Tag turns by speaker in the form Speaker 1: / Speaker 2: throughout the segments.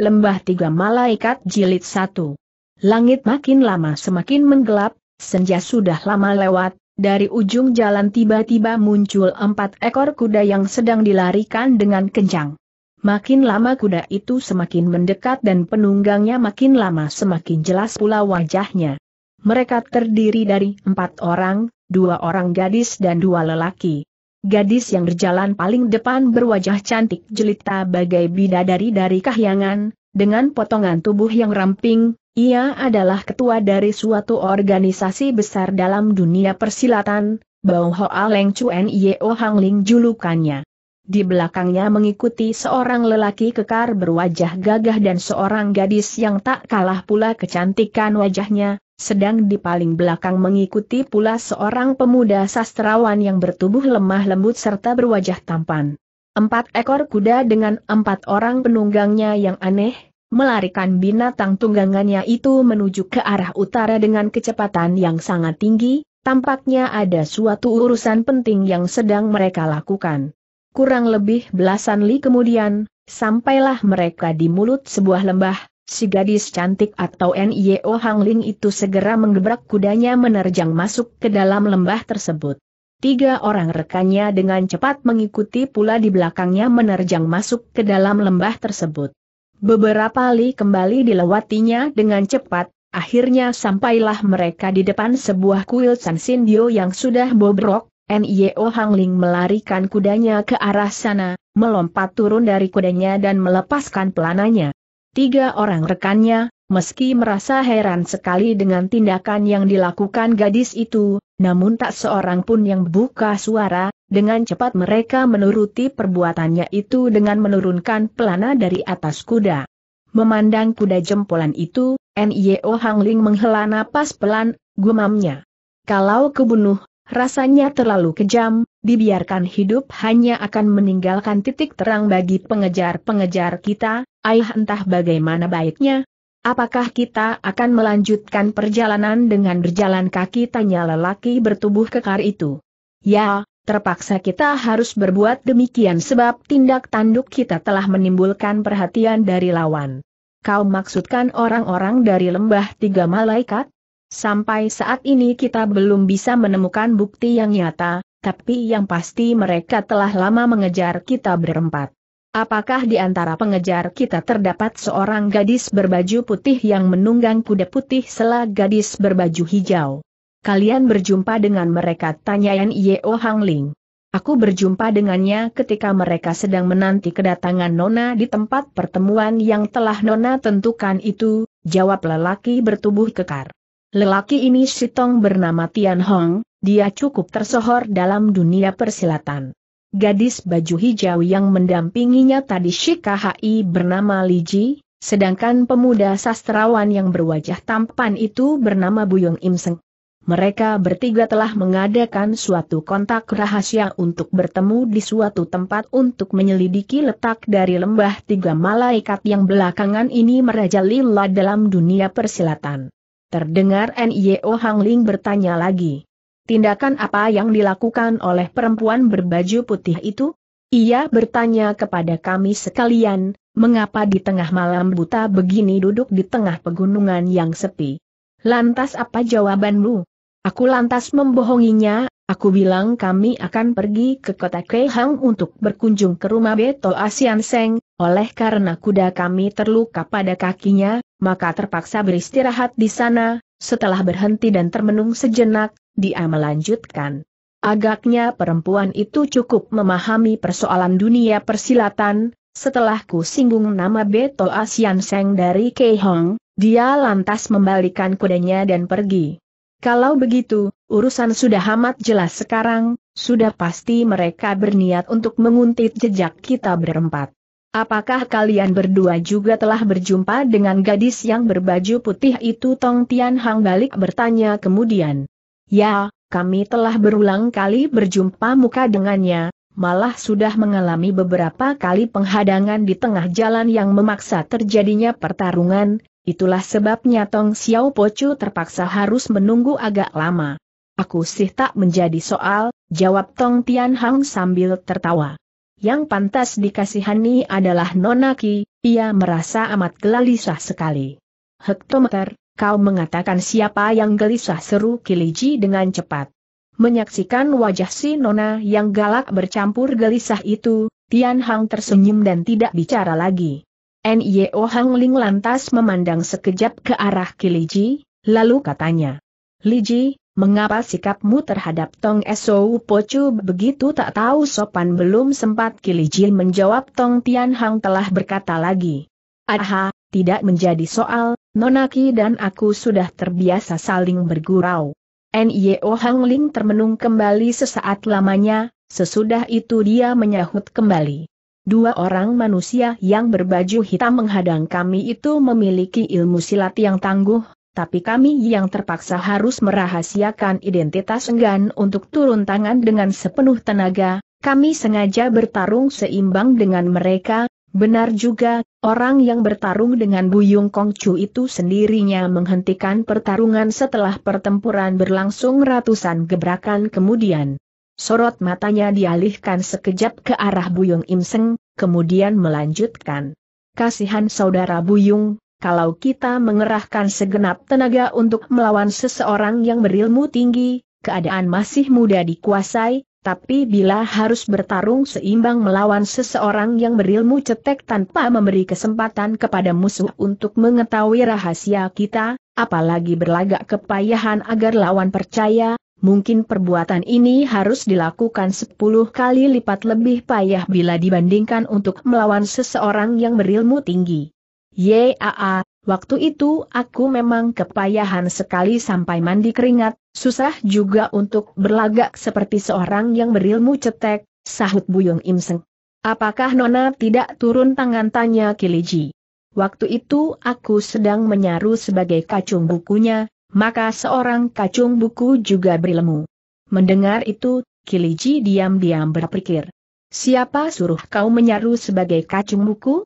Speaker 1: Lembah Tiga Malaikat Jilid 1 Langit makin lama semakin menggelap, senja sudah lama lewat, dari ujung jalan tiba-tiba muncul empat ekor kuda yang sedang dilarikan dengan kencang. Makin lama kuda itu semakin mendekat dan penunggangnya makin lama semakin jelas pula wajahnya. Mereka terdiri dari empat orang, dua orang gadis dan dua lelaki. Gadis yang berjalan paling depan berwajah cantik jelita bagai bidadari dari kahyangan, dengan potongan tubuh yang ramping, ia adalah ketua dari suatu organisasi besar dalam dunia persilatan, Bao Hoa Leng Chuen Yeo Hang Ling julukannya. Di belakangnya mengikuti seorang lelaki kekar berwajah gagah dan seorang gadis yang tak kalah pula kecantikan wajahnya, sedang di paling belakang mengikuti pula seorang pemuda sastrawan yang bertubuh lemah lembut serta berwajah tampan. Empat ekor kuda dengan empat orang penunggangnya yang aneh, melarikan binatang tunggangannya itu menuju ke arah utara dengan kecepatan yang sangat tinggi, tampaknya ada suatu urusan penting yang sedang mereka lakukan. Kurang lebih belasan li kemudian, sampailah mereka di mulut sebuah lembah, Si gadis cantik atau N.I.O. Hang Ling itu segera menggebrak kudanya menerjang masuk ke dalam lembah tersebut. Tiga orang rekannya dengan cepat mengikuti pula di belakangnya menerjang masuk ke dalam lembah tersebut. Beberapa li kembali dilewatinya dengan cepat, akhirnya sampailah mereka di depan sebuah kuil San Sindio yang sudah bobrok, N.I.O. Hang Ling melarikan kudanya ke arah sana, melompat turun dari kudanya dan melepaskan pelananya. Tiga orang rekannya, meski merasa heran sekali dengan tindakan yang dilakukan gadis itu, namun tak seorang pun yang buka suara, dengan cepat mereka menuruti perbuatannya itu dengan menurunkan pelana dari atas kuda. Memandang kuda jempolan itu, N.I.O. Ling menghela napas pelan, gumamnya. Kalau kebunuh, rasanya terlalu kejam, dibiarkan hidup hanya akan meninggalkan titik terang bagi pengejar-pengejar kita, ayah entah bagaimana baiknya. Apakah kita akan melanjutkan perjalanan dengan berjalan kaki tanya lelaki bertubuh kekar itu? Ya, terpaksa kita harus berbuat demikian sebab tindak tanduk kita telah menimbulkan perhatian dari lawan. Kau maksudkan orang-orang dari lembah tiga malaikat? Sampai saat ini kita belum bisa menemukan bukti yang nyata, tapi yang pasti mereka telah lama mengejar kita berempat. Apakah di antara pengejar kita terdapat seorang gadis berbaju putih yang menunggang kuda putih sela gadis berbaju hijau? Kalian berjumpa dengan mereka Ye Yeo oh Hang Ling. Aku berjumpa dengannya ketika mereka sedang menanti kedatangan Nona di tempat pertemuan yang telah Nona tentukan itu, jawab lelaki bertubuh kekar. Lelaki ini Sitong bernama Tian Hong, dia cukup tersohor dalam dunia persilatan. Gadis baju hijau yang mendampinginya tadi Shikahai bernama Liji, sedangkan pemuda sastrawan yang berwajah tampan itu bernama Buyong Imseng. Mereka bertiga telah mengadakan suatu kontak rahasia untuk bertemu di suatu tempat untuk menyelidiki letak dari lembah tiga malaikat yang belakangan ini merajalela dalam dunia persilatan. Terdengar NIO Hang Ling bertanya lagi. Tindakan apa yang dilakukan oleh perempuan berbaju putih itu? Ia bertanya kepada kami sekalian, mengapa di tengah malam buta begini duduk di tengah pegunungan yang sepi? Lantas apa jawabanmu? Aku lantas membohonginya, aku bilang kami akan pergi ke kota Kehang untuk berkunjung ke rumah Beto Asian Seng, oleh karena kuda kami terluka pada kakinya, maka terpaksa beristirahat di sana, setelah berhenti dan termenung sejenak, dia melanjutkan. Agaknya perempuan itu cukup memahami persoalan dunia persilatan, setelah ku singgung nama Beto Asian Seng dari Keihong, dia lantas membalikan kudanya dan pergi. Kalau begitu, urusan sudah amat jelas sekarang, sudah pasti mereka berniat untuk menguntit jejak kita berempat. Apakah kalian berdua juga telah berjumpa dengan gadis yang berbaju putih itu Tong Tian Hang balik bertanya kemudian. Ya, kami telah berulang kali berjumpa muka dengannya, malah sudah mengalami beberapa kali penghadangan di tengah jalan yang memaksa terjadinya pertarungan, itulah sebabnya Tong Xiao Pocu terpaksa harus menunggu agak lama. Aku sih tak menjadi soal, jawab Tong Tian Hang sambil tertawa. Yang pantas dikasihani adalah Nonaki, ia merasa amat gelisah sekali. Hektometer, Kau mengatakan siapa yang gelisah seru Kiliji dengan cepat. Menyaksikan wajah si Nona yang galak bercampur gelisah itu, Tian Hang tersenyum dan tidak bicara lagi. N.Y.O. Hang Ling lantas memandang sekejap ke arah Kiliji, lalu katanya. Liji, mengapa sikapmu terhadap Tong Eso Pocu begitu tak tahu sopan belum sempat Kiliji menjawab Tong Tian Hang telah berkata lagi. Aha, tidak menjadi soal, Nonaki dan aku sudah terbiasa saling bergurau. N.Y.O. Hang Ling termenung kembali sesaat lamanya, sesudah itu dia menyahut kembali. Dua orang manusia yang berbaju hitam menghadang kami itu memiliki ilmu silat yang tangguh, tapi kami yang terpaksa harus merahasiakan identitas enggan untuk turun tangan dengan sepenuh tenaga, kami sengaja bertarung seimbang dengan mereka, Benar juga, orang yang bertarung dengan Buyung Kongcu itu sendirinya menghentikan pertarungan setelah pertempuran berlangsung ratusan gebrakan kemudian. Sorot matanya dialihkan sekejap ke arah Buyung Imseng, kemudian melanjutkan. Kasihan saudara Buyung, kalau kita mengerahkan segenap tenaga untuk melawan seseorang yang berilmu tinggi, keadaan masih mudah dikuasai, tapi bila harus bertarung seimbang melawan seseorang yang berilmu cetek tanpa memberi kesempatan kepada musuh untuk mengetahui rahasia kita, apalagi berlagak kepayahan agar lawan percaya, mungkin perbuatan ini harus dilakukan 10 kali lipat lebih payah bila dibandingkan untuk melawan seseorang yang berilmu tinggi. Yaa, waktu itu aku memang kepayahan sekali sampai mandi keringat, susah juga untuk berlagak seperti seorang yang berilmu cetek, sahut Buyung Imseng. Apakah Nona tidak turun tangan tanya Kiliji? Waktu itu aku sedang menyaru sebagai kacung bukunya, maka seorang kacung buku juga berilmu. Mendengar itu, Kiliji diam-diam berpikir. Siapa suruh kau menyaru sebagai kacung buku?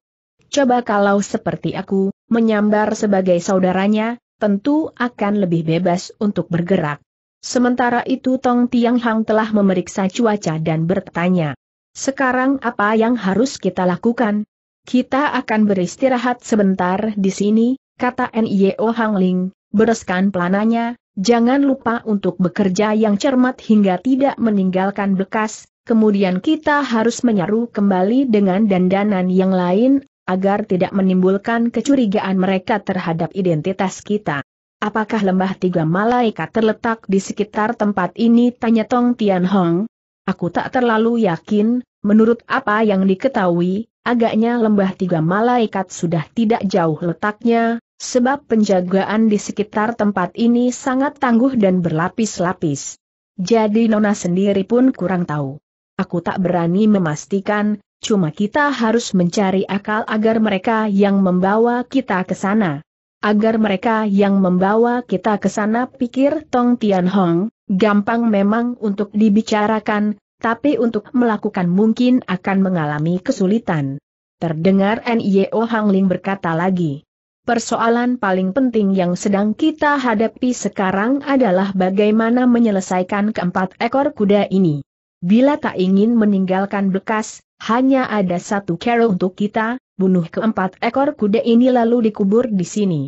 Speaker 1: Coba kalau seperti aku, menyambar sebagai saudaranya, tentu akan lebih bebas untuk bergerak. Sementara itu Tong Tiang Hang telah memeriksa cuaca dan bertanya. Sekarang apa yang harus kita lakukan? Kita akan beristirahat sebentar di sini, kata N.I.O. Oh Hang Ling, bereskan pelananya, jangan lupa untuk bekerja yang cermat hingga tidak meninggalkan bekas, kemudian kita harus menyeru kembali dengan dandanan yang lain agar tidak menimbulkan kecurigaan mereka terhadap identitas kita. Apakah lembah tiga malaikat terletak di sekitar tempat ini? Tanya Tong Tian Hong. Aku tak terlalu yakin, menurut apa yang diketahui, agaknya lembah tiga malaikat sudah tidak jauh letaknya, sebab penjagaan di sekitar tempat ini sangat tangguh dan berlapis-lapis. Jadi Nona sendiri pun kurang tahu. Aku tak berani memastikan, cuma kita harus mencari akal agar mereka yang membawa kita ke sana. Agar mereka yang membawa kita ke sana pikir Tong Tian Hong, gampang memang untuk dibicarakan, tapi untuk melakukan mungkin akan mengalami kesulitan. Terdengar N.I.O. Hang Ling berkata lagi. Persoalan paling penting yang sedang kita hadapi sekarang adalah bagaimana menyelesaikan keempat ekor kuda ini. Bila tak ingin meninggalkan bekas, hanya ada satu cara untuk kita, bunuh keempat ekor kuda ini lalu dikubur di sini.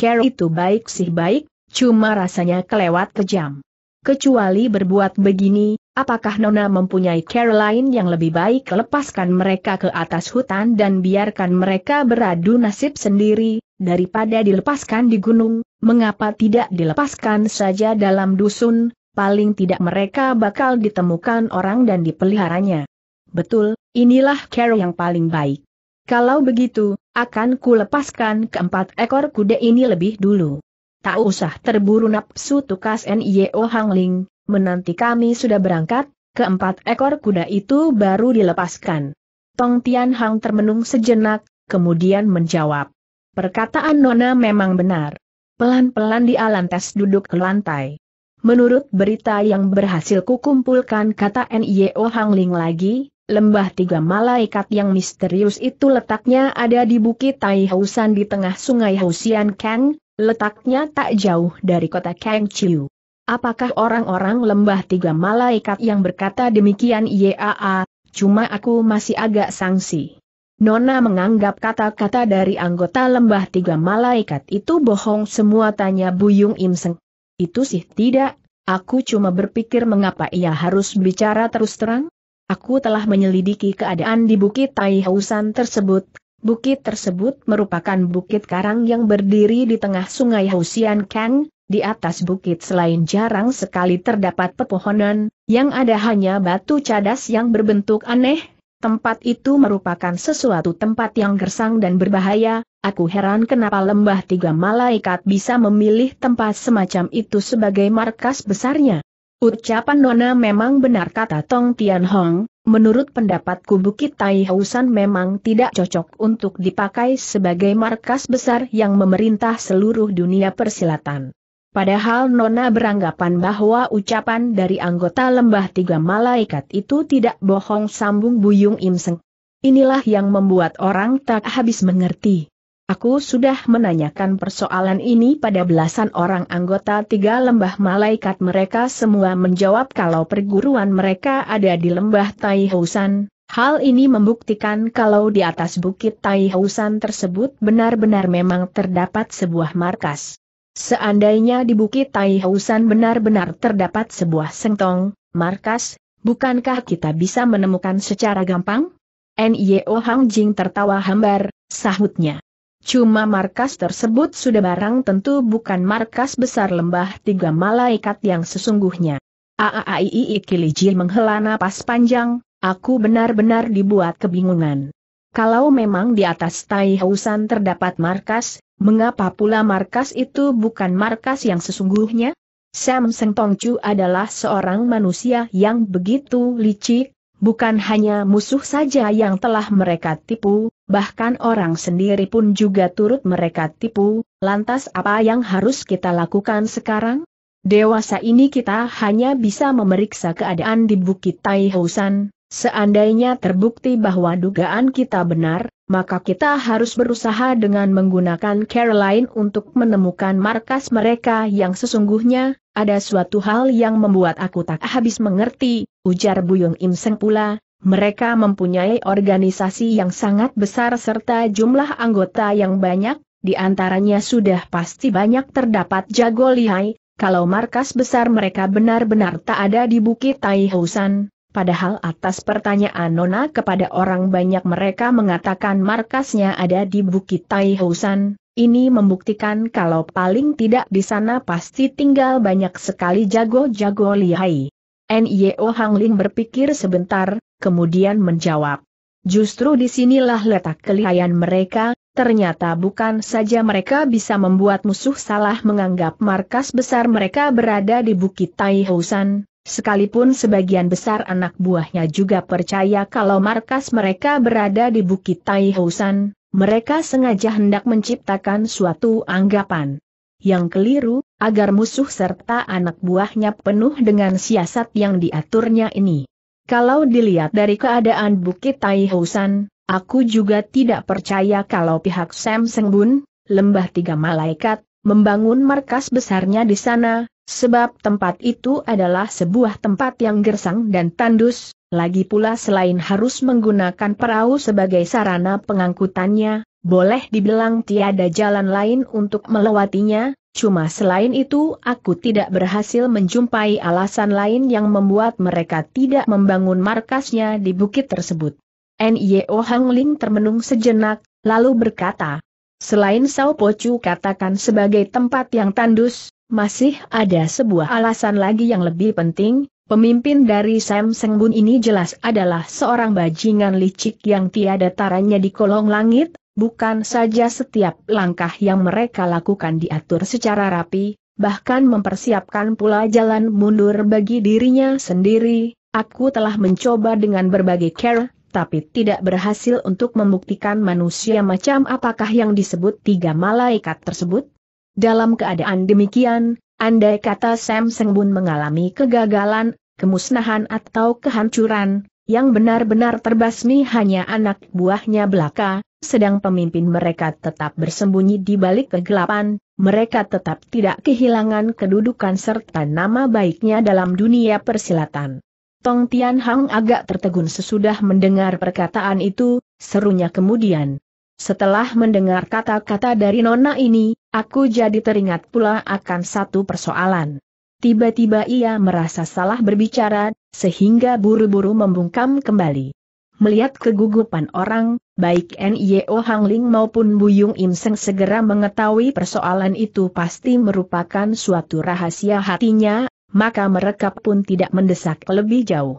Speaker 1: Cara itu baik sih baik, cuma rasanya kelewat kejam. Kecuali berbuat begini, apakah Nona mempunyai care lain yang lebih baik lepaskan mereka ke atas hutan dan biarkan mereka beradu nasib sendiri, daripada dilepaskan di gunung, mengapa tidak dilepaskan saja dalam dusun, paling tidak mereka bakal ditemukan orang dan dipeliharanya. Betul, Inilah cara yang paling baik. Kalau begitu, akan kulepaskan keempat ekor kuda ini lebih dulu. Tak usah terburu nafsu tukas NIO Hangling, menanti kami sudah berangkat, keempat ekor kuda itu baru dilepaskan. Tong Tian Hang termenung sejenak, kemudian menjawab. Perkataan Nona memang benar. Pelan-pelan di alantas duduk ke lantai. Menurut berita yang berhasil kukumpulkan kata NIO Hangling lagi, lembah tiga malaikat yang misterius itu letaknya ada di Bukit Taihausan di tengah sungai Hausian Kang, letaknya tak jauh dari kota Kang Chiu. Apakah orang-orang lembah tiga malaikat yang berkata demikian YAA, cuma aku masih agak sangsi. Nona menganggap kata-kata dari anggota lembah tiga malaikat itu bohong semua tanya Buyung Imseng. Itu sih tidak, aku cuma berpikir mengapa ia harus bicara terus terang? Aku telah menyelidiki keadaan di Bukit Taihausan tersebut. Bukit tersebut merupakan bukit karang yang berdiri di tengah sungai Hausian Kang, di atas bukit selain jarang sekali terdapat pepohonan, yang ada hanya batu cadas yang berbentuk aneh, tempat itu merupakan sesuatu tempat yang gersang dan berbahaya, Aku heran kenapa lembah tiga malaikat bisa memilih tempat semacam itu sebagai markas besarnya. Ucapan Nona memang benar kata Tong Tian Hong, menurut pendapatku Bukit Hausan memang tidak cocok untuk dipakai sebagai markas besar yang memerintah seluruh dunia persilatan. Padahal Nona beranggapan bahwa ucapan dari anggota lembah tiga malaikat itu tidak bohong sambung Buyung Imseng. Inilah yang membuat orang tak habis mengerti. Aku sudah menanyakan persoalan ini pada belasan orang anggota tiga lembah malaikat mereka semua menjawab kalau perguruan mereka ada di lembah Taihousan. Hal ini membuktikan kalau di atas bukit Taihousan tersebut benar-benar memang terdapat sebuah markas. Seandainya di bukit Taihousan benar-benar terdapat sebuah sengtong, markas, bukankah kita bisa menemukan secara gampang? Nio Hang Jing tertawa hambar, sahutnya. Cuma markas tersebut sudah barang tentu bukan markas besar lembah tiga malaikat yang sesungguhnya. Aaii Kiliji menghela napas panjang, aku benar-benar dibuat kebingungan. Kalau memang di atas Tai Hausan terdapat markas, mengapa pula markas itu bukan markas yang sesungguhnya? Sam Seng Tongcu adalah seorang manusia yang begitu licik, Bukan hanya musuh saja yang telah mereka tipu, bahkan orang sendiri pun juga turut mereka tipu, lantas apa yang harus kita lakukan sekarang? Dewasa ini kita hanya bisa memeriksa keadaan di Bukit Taihousan, seandainya terbukti bahwa dugaan kita benar, maka kita harus berusaha dengan menggunakan Caroline untuk menemukan markas mereka yang sesungguhnya, ada suatu hal yang membuat aku tak habis mengerti, ujar Buyung Im Seng pula, mereka mempunyai organisasi yang sangat besar serta jumlah anggota yang banyak, di antaranya sudah pasti banyak terdapat jago lihai, kalau markas besar mereka benar-benar tak ada di Bukit Taihousan. Padahal atas pertanyaan Nona kepada orang banyak mereka mengatakan markasnya ada di Bukit Taihousan, ini membuktikan kalau paling tidak di sana pasti tinggal banyak sekali jago-jago lihai. N.Y.O. Hang Ling berpikir sebentar, kemudian menjawab. Justru disinilah letak kelihayan mereka, ternyata bukan saja mereka bisa membuat musuh salah menganggap markas besar mereka berada di Bukit Taihousan, Sekalipun sebagian besar anak buahnya juga percaya kalau markas mereka berada di Bukit Taihousan, mereka sengaja hendak menciptakan suatu anggapan yang keliru, agar musuh serta anak buahnya penuh dengan siasat yang diaturnya ini. Kalau dilihat dari keadaan Bukit Taihousan, aku juga tidak percaya kalau pihak Sam Sengbun, Lembah Tiga Malaikat, membangun markas besarnya di sana, sebab tempat itu adalah sebuah tempat yang gersang dan tandus, lagi pula selain harus menggunakan perahu sebagai sarana pengangkutannya, boleh dibilang tiada jalan lain untuk melewatinya, cuma selain itu aku tidak berhasil menjumpai alasan lain yang membuat mereka tidak membangun markasnya di bukit tersebut. N.Y.O. Hang Ling termenung sejenak, lalu berkata, Selain Sao Pocu katakan sebagai tempat yang tandus, masih ada sebuah alasan lagi yang lebih penting, pemimpin dari Sam Bun ini jelas adalah seorang bajingan licik yang tiada taranya di kolong langit, bukan saja setiap langkah yang mereka lakukan diatur secara rapi, bahkan mempersiapkan pula jalan mundur bagi dirinya sendiri. Aku telah mencoba dengan berbagai cara, tapi tidak berhasil untuk membuktikan manusia macam apakah yang disebut tiga malaikat tersebut. Dalam keadaan demikian, andai kata Sam Sengbun mengalami kegagalan, kemusnahan atau kehancuran, yang benar-benar terbasmi hanya anak buahnya belaka, sedang pemimpin mereka tetap bersembunyi di balik kegelapan, mereka tetap tidak kehilangan kedudukan serta nama baiknya dalam dunia persilatan. Tong Tian Hang agak tertegun sesudah mendengar perkataan itu, serunya kemudian. Setelah mendengar kata-kata dari Nona ini, aku jadi teringat pula akan satu persoalan. Tiba-tiba ia merasa salah berbicara, sehingga buru-buru membungkam kembali. Melihat kegugupan orang, baik N.Y.O. Hang Ling maupun Buyung Im Seng segera mengetahui persoalan itu pasti merupakan suatu rahasia hatinya, maka mereka pun tidak mendesak lebih jauh.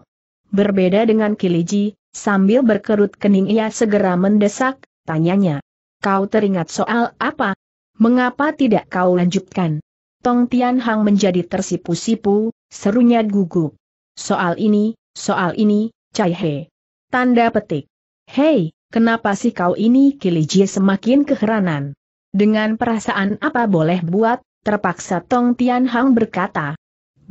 Speaker 1: Berbeda dengan Kiliji, sambil berkerut kening ia segera mendesak, tanyanya. Kau teringat soal apa? Mengapa tidak kau lanjutkan? Tong Tian Hang menjadi tersipu-sipu, serunya gugup. Soal ini, soal ini, Cai He. Tanda petik. Hei, kenapa sih kau ini Kiliji semakin keheranan? Dengan perasaan apa boleh buat, terpaksa Tong Tian Hang berkata.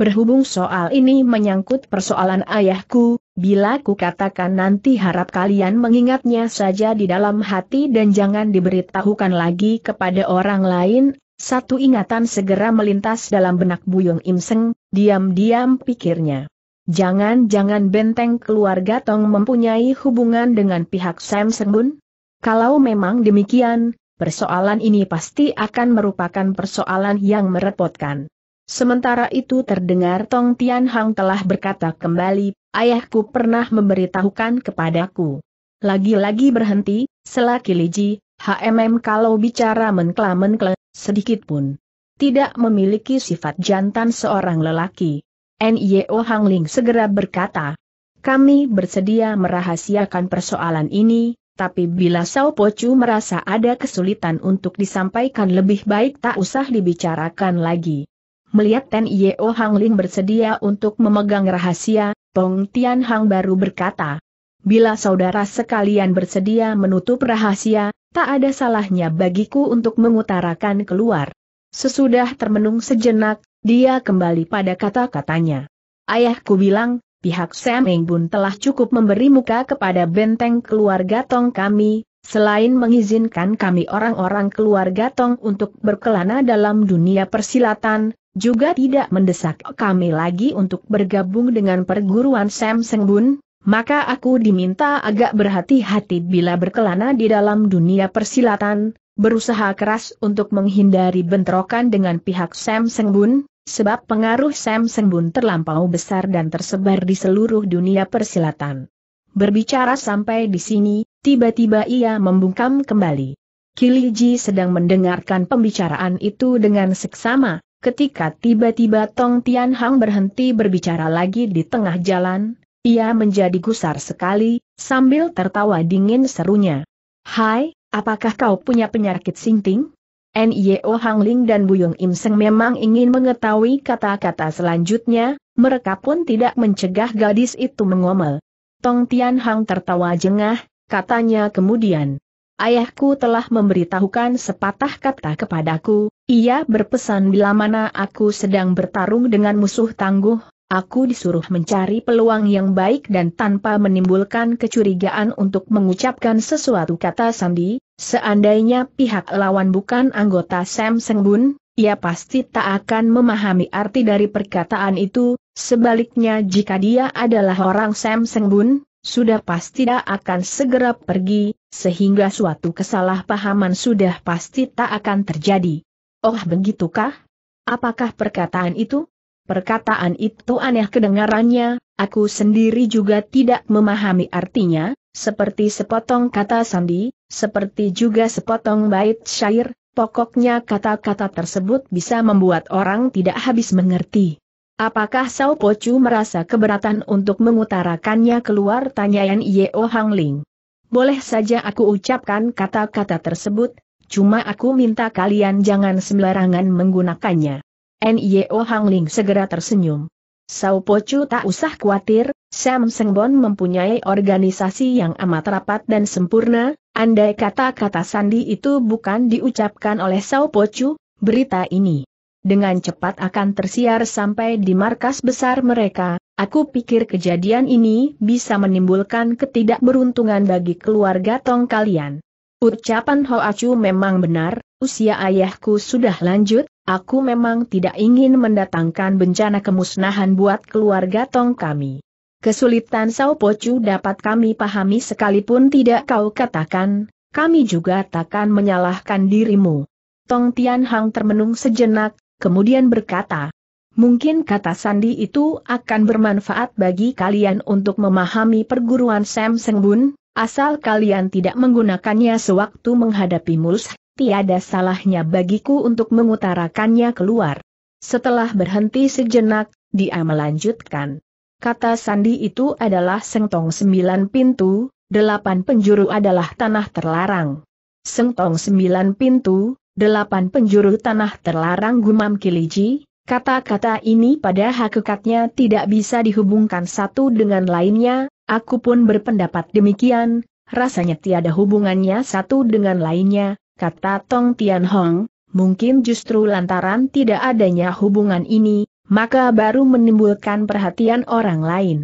Speaker 1: Berhubung soal ini menyangkut persoalan ayahku, bila ku katakan nanti harap kalian mengingatnya saja di dalam hati dan jangan diberitahukan lagi kepada orang lain, satu ingatan segera melintas dalam benak Buyung Imseng, diam-diam pikirnya. Jangan-jangan benteng keluarga Tong mempunyai hubungan dengan pihak Sam Sengun? Kalau memang demikian, persoalan ini pasti akan merupakan persoalan yang merepotkan. Sementara itu terdengar Tong Tian Hang telah berkata kembali, ayahku pernah memberitahukan kepadaku. Lagi-lagi berhenti, selaki Liji, HMM kalau bicara menkla-menkle, sedikit pun. Tidak memiliki sifat jantan seorang lelaki. N.Y.O. Hang Ling segera berkata, kami bersedia merahasiakan persoalan ini, tapi bila Sao Pocu merasa ada kesulitan untuk disampaikan lebih baik tak usah dibicarakan lagi. Melihat Ten Yeo Hang Ling bersedia untuk memegang rahasia, Tong Tian Hang baru berkata, Bila saudara sekalian bersedia menutup rahasia, tak ada salahnya bagiku untuk mengutarakan keluar. Sesudah termenung sejenak, dia kembali pada kata-katanya. Ayahku bilang, pihak Sam Eng Bun telah cukup memberi muka kepada benteng keluarga Tong kami, selain mengizinkan kami orang-orang keluarga Tong untuk berkelana dalam dunia persilatan, juga tidak mendesak kami lagi untuk bergabung dengan perguruan Sam Sengbun, maka aku diminta agak berhati-hati bila berkelana di dalam dunia persilatan, berusaha keras untuk menghindari bentrokan dengan pihak Sam Sengbun, sebab pengaruh Sam Sengbun terlampau besar dan tersebar di seluruh dunia persilatan. Berbicara sampai di sini, tiba-tiba ia membungkam kembali. Kiliji sedang mendengarkan pembicaraan itu dengan seksama, ketika tiba-tiba Tong Tian Hang berhenti berbicara lagi di tengah jalan, ia menjadi gusar sekali, sambil tertawa dingin serunya. Hai, apakah kau punya penyakit sinting? N.Y.O. Oh Hang Ling dan Buyung Im Seng memang ingin mengetahui kata-kata selanjutnya, mereka pun tidak mencegah gadis itu mengomel. Tong Tian Hang tertawa jengah, katanya kemudian. Ayahku telah memberitahukan sepatah kata kepadaku, ia berpesan bila mana aku sedang bertarung dengan musuh tangguh, aku disuruh mencari peluang yang baik dan tanpa menimbulkan kecurigaan untuk mengucapkan sesuatu kata sandi, seandainya pihak lawan bukan anggota Sam Sengbun, ia pasti tak akan memahami arti dari perkataan itu, sebaliknya jika dia adalah orang Sam Sengbun, sudah pasti tidak akan segera pergi, sehingga suatu kesalahpahaman sudah pasti tak akan terjadi. Oh begitukah? Apakah perkataan itu? Perkataan itu aneh kedengarannya, aku sendiri juga tidak memahami artinya, seperti sepotong kata sandi, seperti juga sepotong bait syair, pokoknya kata-kata tersebut bisa membuat orang tidak habis mengerti. Apakah Sao Pochu merasa keberatan untuk mengutarakannya keluar tanyaan Yeo Hang Ling? Boleh saja aku ucapkan kata-kata tersebut, cuma aku minta kalian jangan sembarangan menggunakannya. N.Y.O. Hang Ling segera tersenyum. Sao Pochu tak usah khawatir, Sam Sengbon mempunyai organisasi yang amat rapat dan sempurna, andai kata-kata sandi itu bukan diucapkan oleh Sao Pochu, berita ini dengan cepat akan tersiar sampai di markas besar mereka, aku pikir kejadian ini bisa menimbulkan ketidakberuntungan bagi keluarga Tong kalian. Ucapan Hoacu memang benar, usia ayahku sudah lanjut, aku memang tidak ingin mendatangkan bencana kemusnahan buat keluarga Tong kami. Kesulitan Sao Po Chu dapat kami pahami sekalipun tidak kau katakan, kami juga takkan menyalahkan dirimu. Tong Tian Hang termenung sejenak, kemudian berkata, Mungkin kata sandi itu akan bermanfaat bagi kalian untuk memahami perguruan Sam Sengbun, asal kalian tidak menggunakannya sewaktu menghadapi Muls, tiada salahnya bagiku untuk mengutarakannya keluar. Setelah berhenti sejenak, dia melanjutkan. Kata sandi itu adalah sengtong sembilan pintu, delapan penjuru adalah tanah terlarang. Sengtong sembilan pintu, delapan penjuru tanah terlarang gumam Kiliji, kata-kata ini pada hakikatnya tidak bisa dihubungkan satu dengan lainnya, aku pun berpendapat demikian, rasanya tiada hubungannya satu dengan lainnya, kata Tong Tian Hong, mungkin justru lantaran tidak adanya hubungan ini, maka baru menimbulkan perhatian orang lain.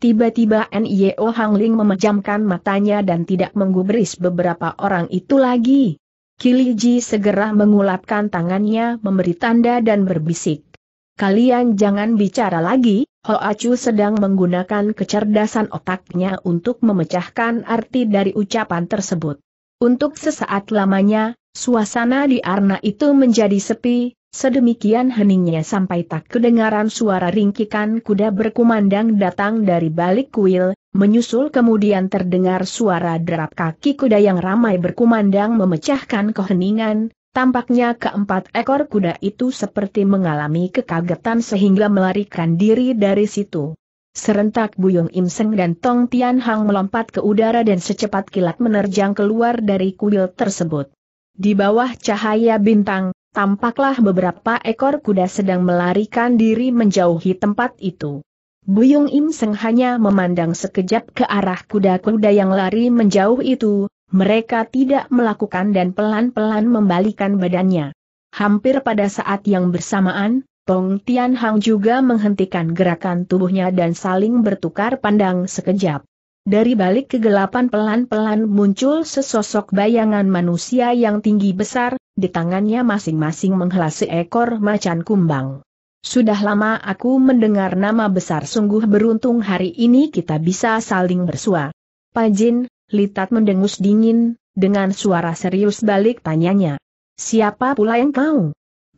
Speaker 1: Tiba-tiba NIO Hangling memejamkan matanya dan tidak menggubris beberapa orang itu lagi. Kiliji segera mengulapkan tangannya memberi tanda dan berbisik. Kalian jangan bicara lagi, Hoacu sedang menggunakan kecerdasan otaknya untuk memecahkan arti dari ucapan tersebut. Untuk sesaat lamanya, suasana di arna itu menjadi sepi, Sedemikian heningnya sampai tak kedengaran suara ringkikan kuda berkumandang datang dari balik kuil, menyusul kemudian terdengar suara derap kaki kuda yang ramai berkumandang memecahkan keheningan, tampaknya keempat ekor kuda itu seperti mengalami kekagetan sehingga melarikan diri dari situ. Serentak Buyung Im Seng dan Tong Tian Hang melompat ke udara dan secepat kilat menerjang keluar dari kuil tersebut. Di bawah cahaya bintang, tampaklah beberapa ekor kuda sedang melarikan diri menjauhi tempat itu. Buyung Im Seng hanya memandang sekejap ke arah kuda-kuda yang lari menjauh itu, mereka tidak melakukan dan pelan-pelan membalikan badannya. Hampir pada saat yang bersamaan, Tong Tian Hang juga menghentikan gerakan tubuhnya dan saling bertukar pandang sekejap. Dari balik kegelapan pelan-pelan muncul sesosok bayangan manusia yang tinggi besar, di tangannya masing-masing menghela seekor macan kumbang. Sudah lama aku mendengar nama besar sungguh beruntung hari ini kita bisa saling bersua. Pajin, Litat mendengus dingin, dengan suara serius balik tanyanya. Siapa pula yang kau?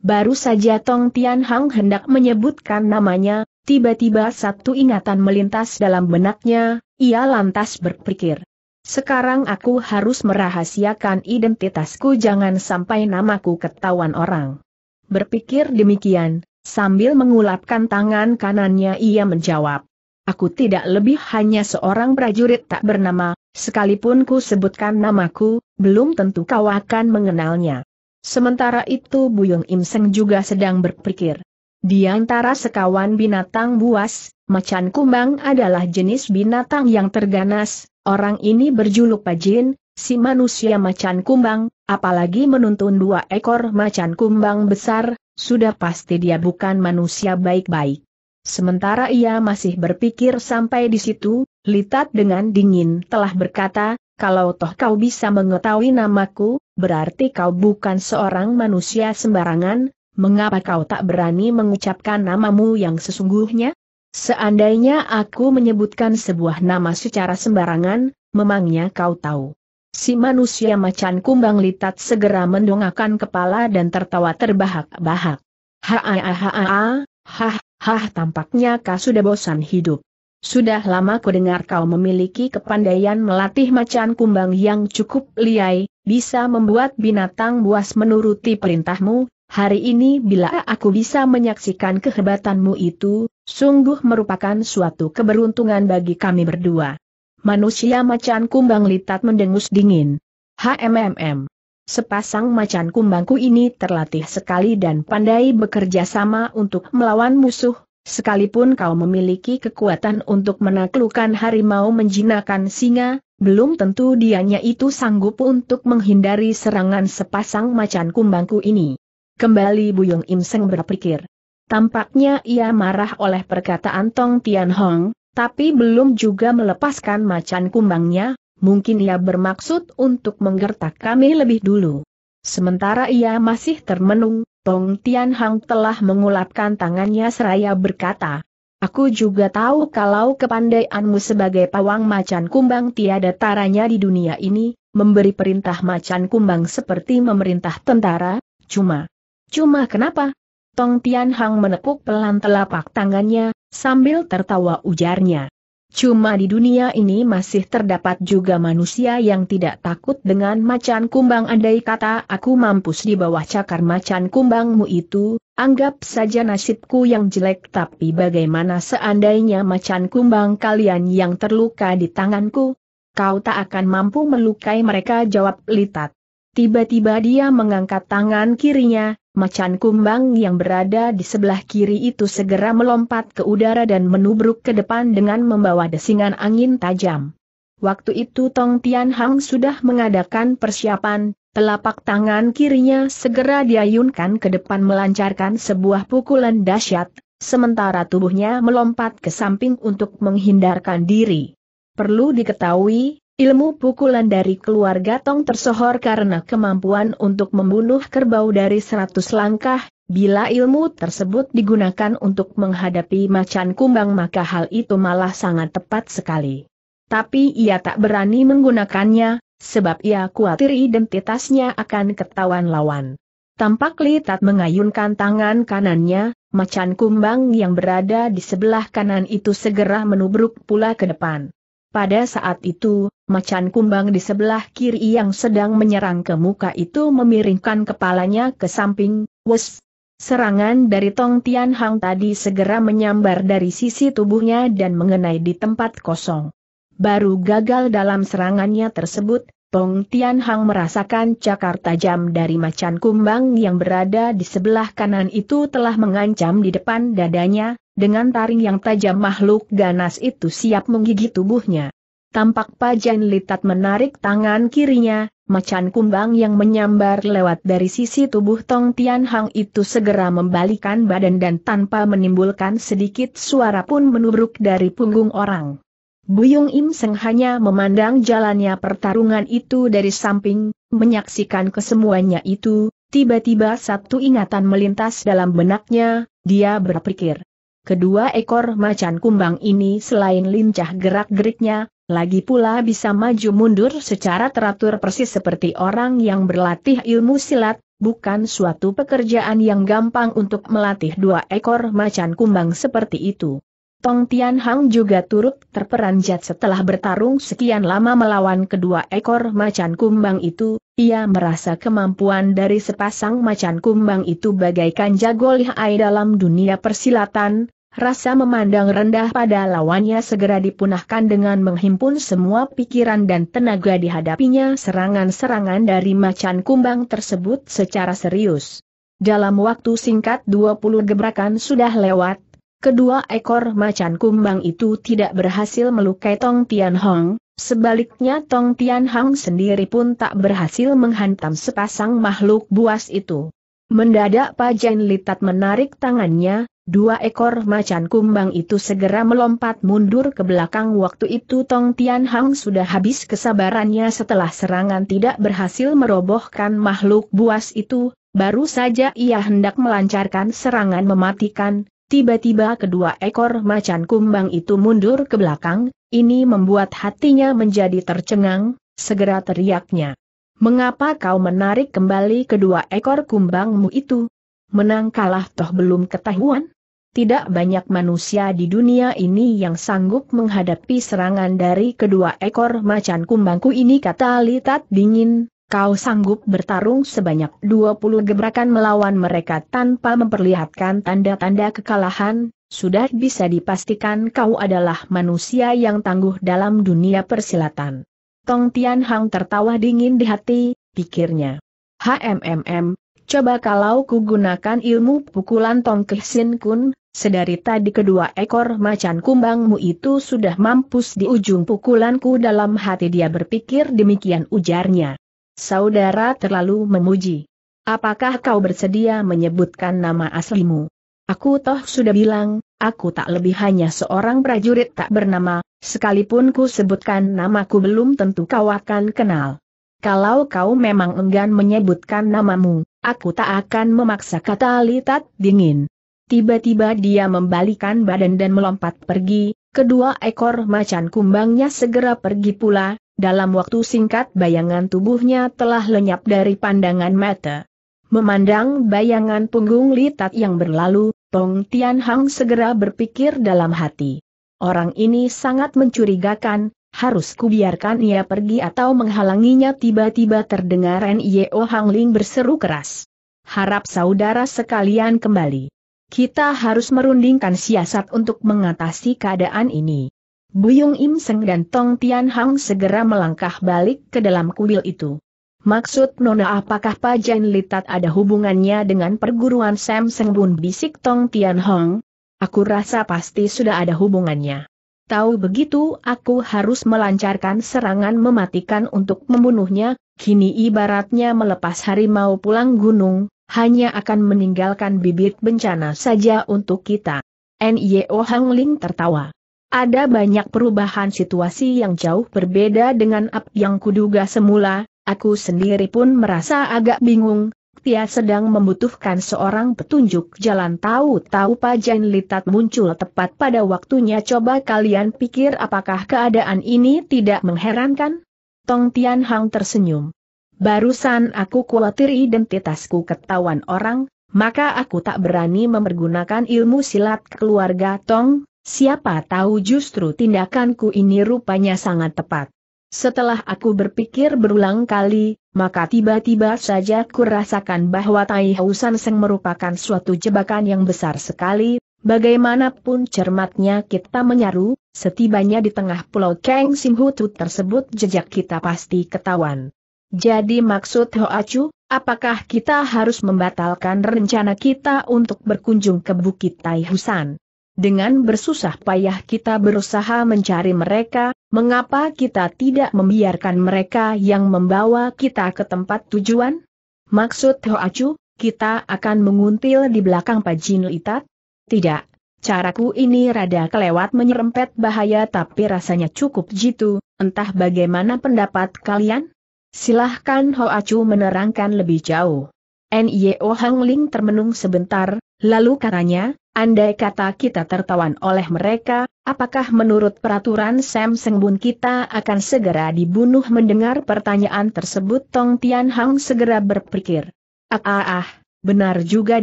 Speaker 1: Baru saja Tong Tian Hang hendak menyebutkan namanya, tiba-tiba satu ingatan melintas dalam benaknya, ia lantas berpikir. Sekarang aku harus merahasiakan identitasku jangan sampai namaku ketahuan orang. Berpikir demikian, sambil mengulapkan tangan kanannya ia menjawab. Aku tidak lebih hanya seorang prajurit tak bernama, sekalipun ku sebutkan namaku, belum tentu kau akan mengenalnya. Sementara itu Buyung Imseng juga sedang berpikir. Di antara sekawan binatang buas, macan kumbang adalah jenis binatang yang terganas, orang ini berjuluk pajin, si manusia macan kumbang, apalagi menuntun dua ekor macan kumbang besar, sudah pasti dia bukan manusia baik-baik. Sementara ia masih berpikir sampai di situ, Litat dengan dingin telah berkata, kalau toh kau bisa mengetahui namaku, berarti kau bukan seorang manusia sembarangan, mengapa kau tak berani mengucapkan namamu yang sesungguhnya? Seandainya aku menyebutkan sebuah nama secara sembarangan, memangnya kau tahu. Si manusia macan kumbang litat segera mendongakkan kepala dan tertawa terbahak-bahak. Ha ha ha ha ha, ha, tampaknya kau sudah bosan hidup. Sudah lama dengar kau memiliki kepandaian melatih macan kumbang yang cukup liai, bisa membuat binatang buas menuruti perintahmu, hari ini bila aku bisa menyaksikan kehebatanmu itu, sungguh merupakan suatu keberuntungan bagi kami berdua. Manusia macan kumbang litat mendengus dingin. HMMM. Sepasang macan kumbangku ini terlatih sekali dan pandai bekerja sama untuk melawan musuh, Sekalipun kau memiliki kekuatan untuk menaklukkan harimau menjinakkan singa, belum tentu dianya itu sanggup untuk menghindari serangan sepasang macan kumbangku ini. Kembali Buyung Im Seng berpikir. Tampaknya ia marah oleh perkataan Tong Tian Hong, tapi belum juga melepaskan macan kumbangnya, mungkin ia bermaksud untuk menggertak kami lebih dulu. Sementara ia masih termenung, Tong Tianhang telah mengulapkan tangannya seraya berkata, Aku juga tahu kalau kepandaianmu sebagai pawang macan kumbang tiada taranya di dunia ini, memberi perintah macan kumbang seperti memerintah tentara, cuma. Cuma kenapa? Tong Tianhang Hang menepuk pelan telapak tangannya, sambil tertawa ujarnya. Cuma di dunia ini masih terdapat juga manusia yang tidak takut dengan macan kumbang andai kata aku mampus di bawah cakar macan kumbangmu itu, anggap saja nasibku yang jelek tapi bagaimana seandainya macan kumbang kalian yang terluka di tanganku? Kau tak akan mampu melukai mereka jawab Litat. Tiba-tiba dia mengangkat tangan kirinya, macan kumbang yang berada di sebelah kiri itu segera melompat ke udara dan menubruk ke depan dengan membawa desingan angin tajam. Waktu itu Tong Tian Hang sudah mengadakan persiapan, telapak tangan kirinya segera diayunkan ke depan melancarkan sebuah pukulan dahsyat, sementara tubuhnya melompat ke samping untuk menghindarkan diri. Perlu diketahui, Ilmu pukulan dari keluarga Tong tersohor karena kemampuan untuk membunuh kerbau dari seratus langkah, bila ilmu tersebut digunakan untuk menghadapi macan kumbang maka hal itu malah sangat tepat sekali. Tapi ia tak berani menggunakannya, sebab ia khawatir identitasnya akan ketahuan lawan. Tampak Litat mengayunkan tangan kanannya, macan kumbang yang berada di sebelah kanan itu segera menubruk pula ke depan. Pada saat itu, macan kumbang di sebelah kiri yang sedang menyerang ke muka itu memiringkan kepalanya ke samping, wes. Serangan dari Tong Tian Hang tadi segera menyambar dari sisi tubuhnya dan mengenai di tempat kosong. Baru gagal dalam serangannya tersebut, Tong Tian Hang merasakan cakar tajam dari macan kumbang yang berada di sebelah kanan itu telah mengancam di depan dadanya, dengan taring yang tajam makhluk ganas itu siap menggigit tubuhnya. Tampak Pajan Litat menarik tangan kirinya, macan kumbang yang menyambar lewat dari sisi tubuh Tong Tian Hang itu segera membalikan badan dan tanpa menimbulkan sedikit suara pun menubruk dari punggung orang. Buyung Im Seng hanya memandang jalannya pertarungan itu dari samping, menyaksikan kesemuanya itu, tiba-tiba satu ingatan melintas dalam benaknya, dia berpikir. Kedua ekor macan kumbang ini selain lincah gerak-geriknya, lagi pula bisa maju mundur secara teratur persis seperti orang yang berlatih ilmu silat, bukan suatu pekerjaan yang gampang untuk melatih dua ekor macan kumbang seperti itu. Tong Tian Hang juga turut terperanjat setelah bertarung sekian lama melawan kedua ekor macan kumbang itu, ia merasa kemampuan dari sepasang macan kumbang itu bagaikan jago lihai dalam dunia persilatan, Rasa memandang rendah pada lawannya segera dipunahkan dengan menghimpun semua pikiran dan tenaga dihadapinya serangan-serangan dari macan kumbang tersebut secara serius. Dalam waktu singkat 20 gebrakan sudah lewat, kedua ekor macan kumbang itu tidak berhasil melukai Tong Tian Hong, sebaliknya Tong Tian Hong sendiri pun tak berhasil menghantam sepasang makhluk buas itu. Mendadak Pajan Litat menarik tangannya, Dua ekor macan kumbang itu segera melompat mundur ke belakang waktu itu Tong Tian Hang sudah habis kesabarannya setelah serangan tidak berhasil merobohkan makhluk buas itu, baru saja ia hendak melancarkan serangan mematikan, tiba-tiba kedua ekor macan kumbang itu mundur ke belakang, ini membuat hatinya menjadi tercengang, segera teriaknya. Mengapa kau menarik kembali kedua ekor kumbangmu itu? Menang kalah toh belum ketahuan? tidak banyak manusia di dunia ini yang sanggup menghadapi serangan dari kedua ekor macan kumbangku ini kata Litat dingin, kau sanggup bertarung sebanyak 20 gebrakan melawan mereka tanpa memperlihatkan tanda-tanda kekalahan, sudah bisa dipastikan kau adalah manusia yang tangguh dalam dunia persilatan. Tong Tian Hang tertawa dingin di hati, pikirnya. HMMM, coba kalau ku gunakan ilmu pukulan Tong Kehsin Kun, Sedari tadi kedua ekor macan kumbangmu itu sudah mampus di ujung pukulanku dalam hati dia berpikir demikian ujarnya. Saudara terlalu memuji. Apakah kau bersedia menyebutkan nama aslimu? Aku toh sudah bilang, aku tak lebih hanya seorang prajurit tak bernama, sekalipun ku sebutkan namaku belum tentu kau akan kenal. Kalau kau memang enggan menyebutkan namamu, aku tak akan memaksa kata Litat dingin. Tiba-tiba dia membalikan badan dan melompat pergi, kedua ekor macan kumbangnya segera pergi pula, dalam waktu singkat bayangan tubuhnya telah lenyap dari pandangan mata. Memandang bayangan punggung litat yang berlalu, Tong Tian Hang segera berpikir dalam hati. Orang ini sangat mencurigakan, harus kubiarkan ia pergi atau menghalanginya tiba-tiba terdengar Nio Hang Ling berseru keras. Harap saudara sekalian kembali. Kita harus merundingkan siasat untuk mengatasi keadaan ini. Buyung Im Seng dan Tong Tian Hang segera melangkah balik ke dalam kuil itu. Maksud Nona apakah Pajen Litat ada hubungannya dengan perguruan Sam Seng Bun bisik Tong Tian Hong? Aku rasa pasti sudah ada hubungannya. Tahu begitu aku harus melancarkan serangan mematikan untuk membunuhnya, kini ibaratnya melepas harimau pulang gunung, hanya akan meninggalkan bibit bencana saja untuk kita. N.Y.O. Hang Ling tertawa. Ada banyak perubahan situasi yang jauh berbeda dengan apa yang kuduga semula, aku sendiri pun merasa agak bingung, Tia sedang membutuhkan seorang petunjuk jalan tahu-tahu Pajan Litat muncul tepat pada waktunya coba kalian pikir apakah keadaan ini tidak mengherankan? Tong Tian Hang tersenyum. Barusan aku khawatir identitasku ketahuan orang, maka aku tak berani mempergunakan ilmu silat keluarga Tong, siapa tahu justru tindakanku ini rupanya sangat tepat. Setelah aku berpikir berulang kali, maka tiba-tiba saja kurasakan bahwa Tai Hausan Seng merupakan suatu jebakan yang besar sekali, bagaimanapun cermatnya kita menyaru, setibanya di tengah pulau Kang Simhutu tersebut jejak kita pasti ketahuan. Jadi maksud Hoacu, apakah kita harus membatalkan rencana kita untuk berkunjung ke Bukit Taihusan? Dengan bersusah payah kita berusaha mencari mereka, mengapa kita tidak membiarkan mereka yang membawa kita ke tempat tujuan? Maksud Hoacu, kita akan menguntil di belakang Pajin Litat? Tidak, caraku ini rada kelewat menyerempet bahaya tapi rasanya cukup jitu, entah bagaimana pendapat kalian? Silahkan Ho Acu menerangkan lebih jauh. N.Y.O. Hang Ling termenung sebentar, lalu katanya, andai kata kita tertawan oleh mereka, apakah menurut peraturan Sam Sengbun kita akan segera dibunuh mendengar pertanyaan tersebut Tong Tian Hang segera berpikir. Ah ah ah, benar juga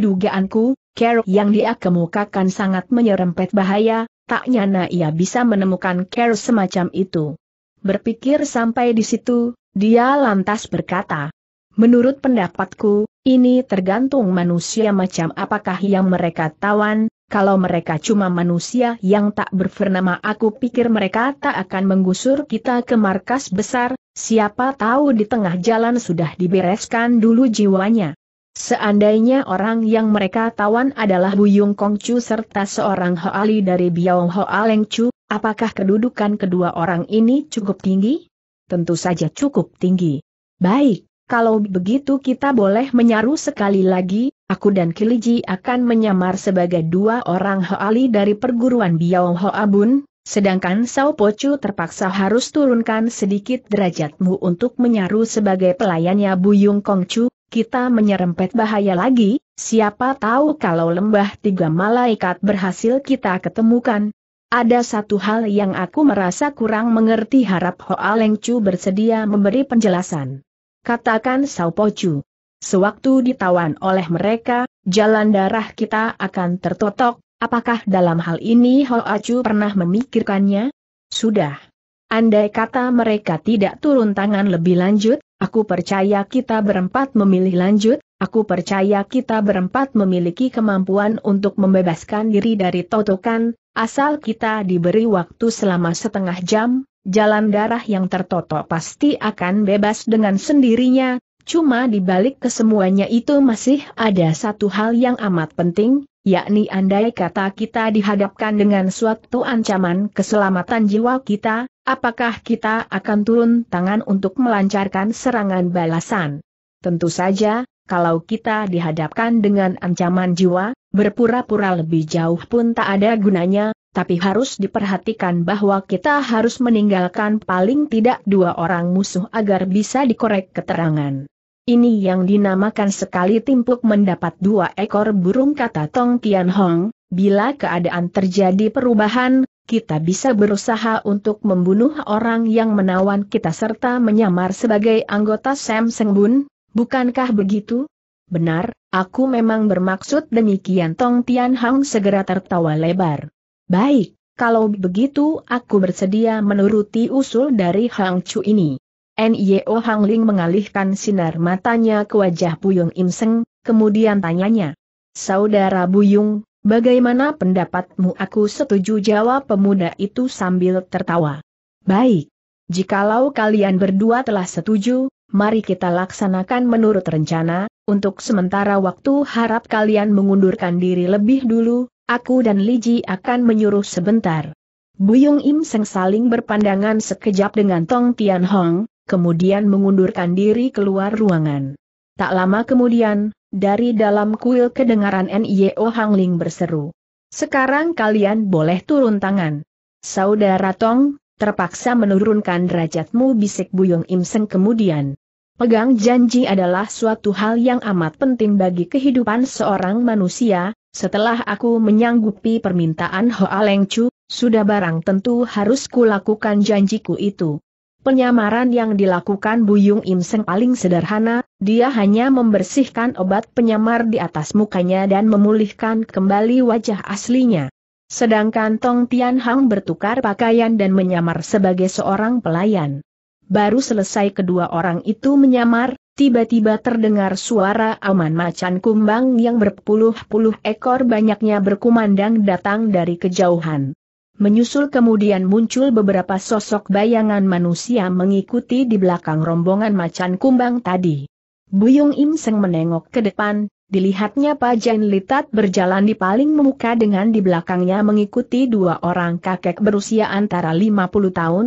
Speaker 1: dugaanku, Carol yang dia kemukakan sangat menyerempet bahaya, tak nyana ia bisa menemukan Carol semacam itu. Berpikir sampai di situ, dia lantas berkata, Menurut pendapatku, ini tergantung manusia macam apakah yang mereka tawan, kalau mereka cuma manusia yang tak berfernama aku pikir mereka tak akan menggusur kita ke markas besar, siapa tahu di tengah jalan sudah dibereskan dulu jiwanya. Seandainya orang yang mereka tawan adalah Buyung Kongcu serta seorang Hoali dari Biao Hoaleng Chu, apakah kedudukan kedua orang ini cukup tinggi? tentu saja cukup tinggi. Baik, kalau begitu kita boleh menyaru sekali lagi, aku dan Kiliji akan menyamar sebagai dua orang Hoali dari perguruan Biao Hoabun, sedangkan Sao Pocu terpaksa harus turunkan sedikit derajatmu untuk menyaru sebagai pelayannya Buyung Kongcu, kita menyerempet bahaya lagi, siapa tahu kalau lembah tiga malaikat berhasil kita ketemukan, ada satu hal yang aku merasa kurang mengerti harap Hoa Leng Chu bersedia memberi penjelasan. Katakan Sao Po Chu. Sewaktu ditawan oleh mereka, jalan darah kita akan tertotok, apakah dalam hal ini Hoa Chu pernah memikirkannya? Sudah. Andai kata mereka tidak turun tangan lebih lanjut, aku percaya kita berempat memilih lanjut, Aku percaya kita berempat memiliki kemampuan untuk membebaskan diri dari totokan, asal kita diberi waktu selama setengah jam, jalan darah yang tertotok pasti akan bebas dengan sendirinya, cuma dibalik kesemuanya itu masih ada satu hal yang amat penting, yakni andai kata kita dihadapkan dengan suatu ancaman keselamatan jiwa kita, apakah kita akan turun tangan untuk melancarkan serangan balasan? Tentu saja, kalau kita dihadapkan dengan ancaman jiwa, berpura-pura lebih jauh pun tak ada gunanya, tapi harus diperhatikan bahwa kita harus meninggalkan paling tidak dua orang musuh agar bisa dikorek keterangan. Ini yang dinamakan sekali timpuk mendapat dua ekor burung kata Tong Tian Hong, bila keadaan terjadi perubahan, kita bisa berusaha untuk membunuh orang yang menawan kita serta menyamar sebagai anggota Sam Seng Bun. Bukankah begitu? Benar, aku memang bermaksud demikian Tong Tian Hang segera tertawa lebar. Baik, kalau begitu aku bersedia menuruti usul dari Hang Chu ini. N.Y.O. Hang Ling mengalihkan sinar matanya ke wajah Puyung Im Seng, kemudian tanyanya. Saudara Buyung, bagaimana pendapatmu? Aku setuju jawab pemuda itu sambil tertawa. Baik, Jikalau kalian berdua telah setuju, mari kita laksanakan menurut rencana, untuk sementara waktu harap kalian mengundurkan diri lebih dulu, aku dan Liji akan menyuruh sebentar. Buyung Im Seng saling berpandangan sekejap dengan Tong Tian Hong, kemudian mengundurkan diri keluar ruangan. Tak lama kemudian, dari dalam kuil kedengaran N.I.O. Hang Ling berseru. Sekarang kalian boleh turun tangan. Saudara Tong, terpaksa menurunkan derajatmu bisik Buyung Im Seng kemudian. Pegang janji adalah suatu hal yang amat penting bagi kehidupan seorang manusia, setelah aku menyanggupi permintaan Hoa Leng Chu, sudah barang tentu harus kulakukan janjiku itu. Penyamaran yang dilakukan Buyung Im Seng paling sederhana, dia hanya membersihkan obat penyamar di atas mukanya dan memulihkan kembali wajah aslinya. Sedangkan Tong Tian Hang bertukar pakaian dan menyamar sebagai seorang pelayan. Baru selesai kedua orang itu menyamar, tiba-tiba terdengar suara aman macan kumbang yang berpuluh-puluh ekor banyaknya berkumandang datang dari kejauhan. Menyusul kemudian muncul beberapa sosok bayangan manusia mengikuti di belakang rombongan macan kumbang tadi. Buyung Im Seng menengok ke depan, Dilihatnya Pajan Litat berjalan di paling memuka dengan di belakangnya mengikuti dua orang kakek berusia antara 50 tahun.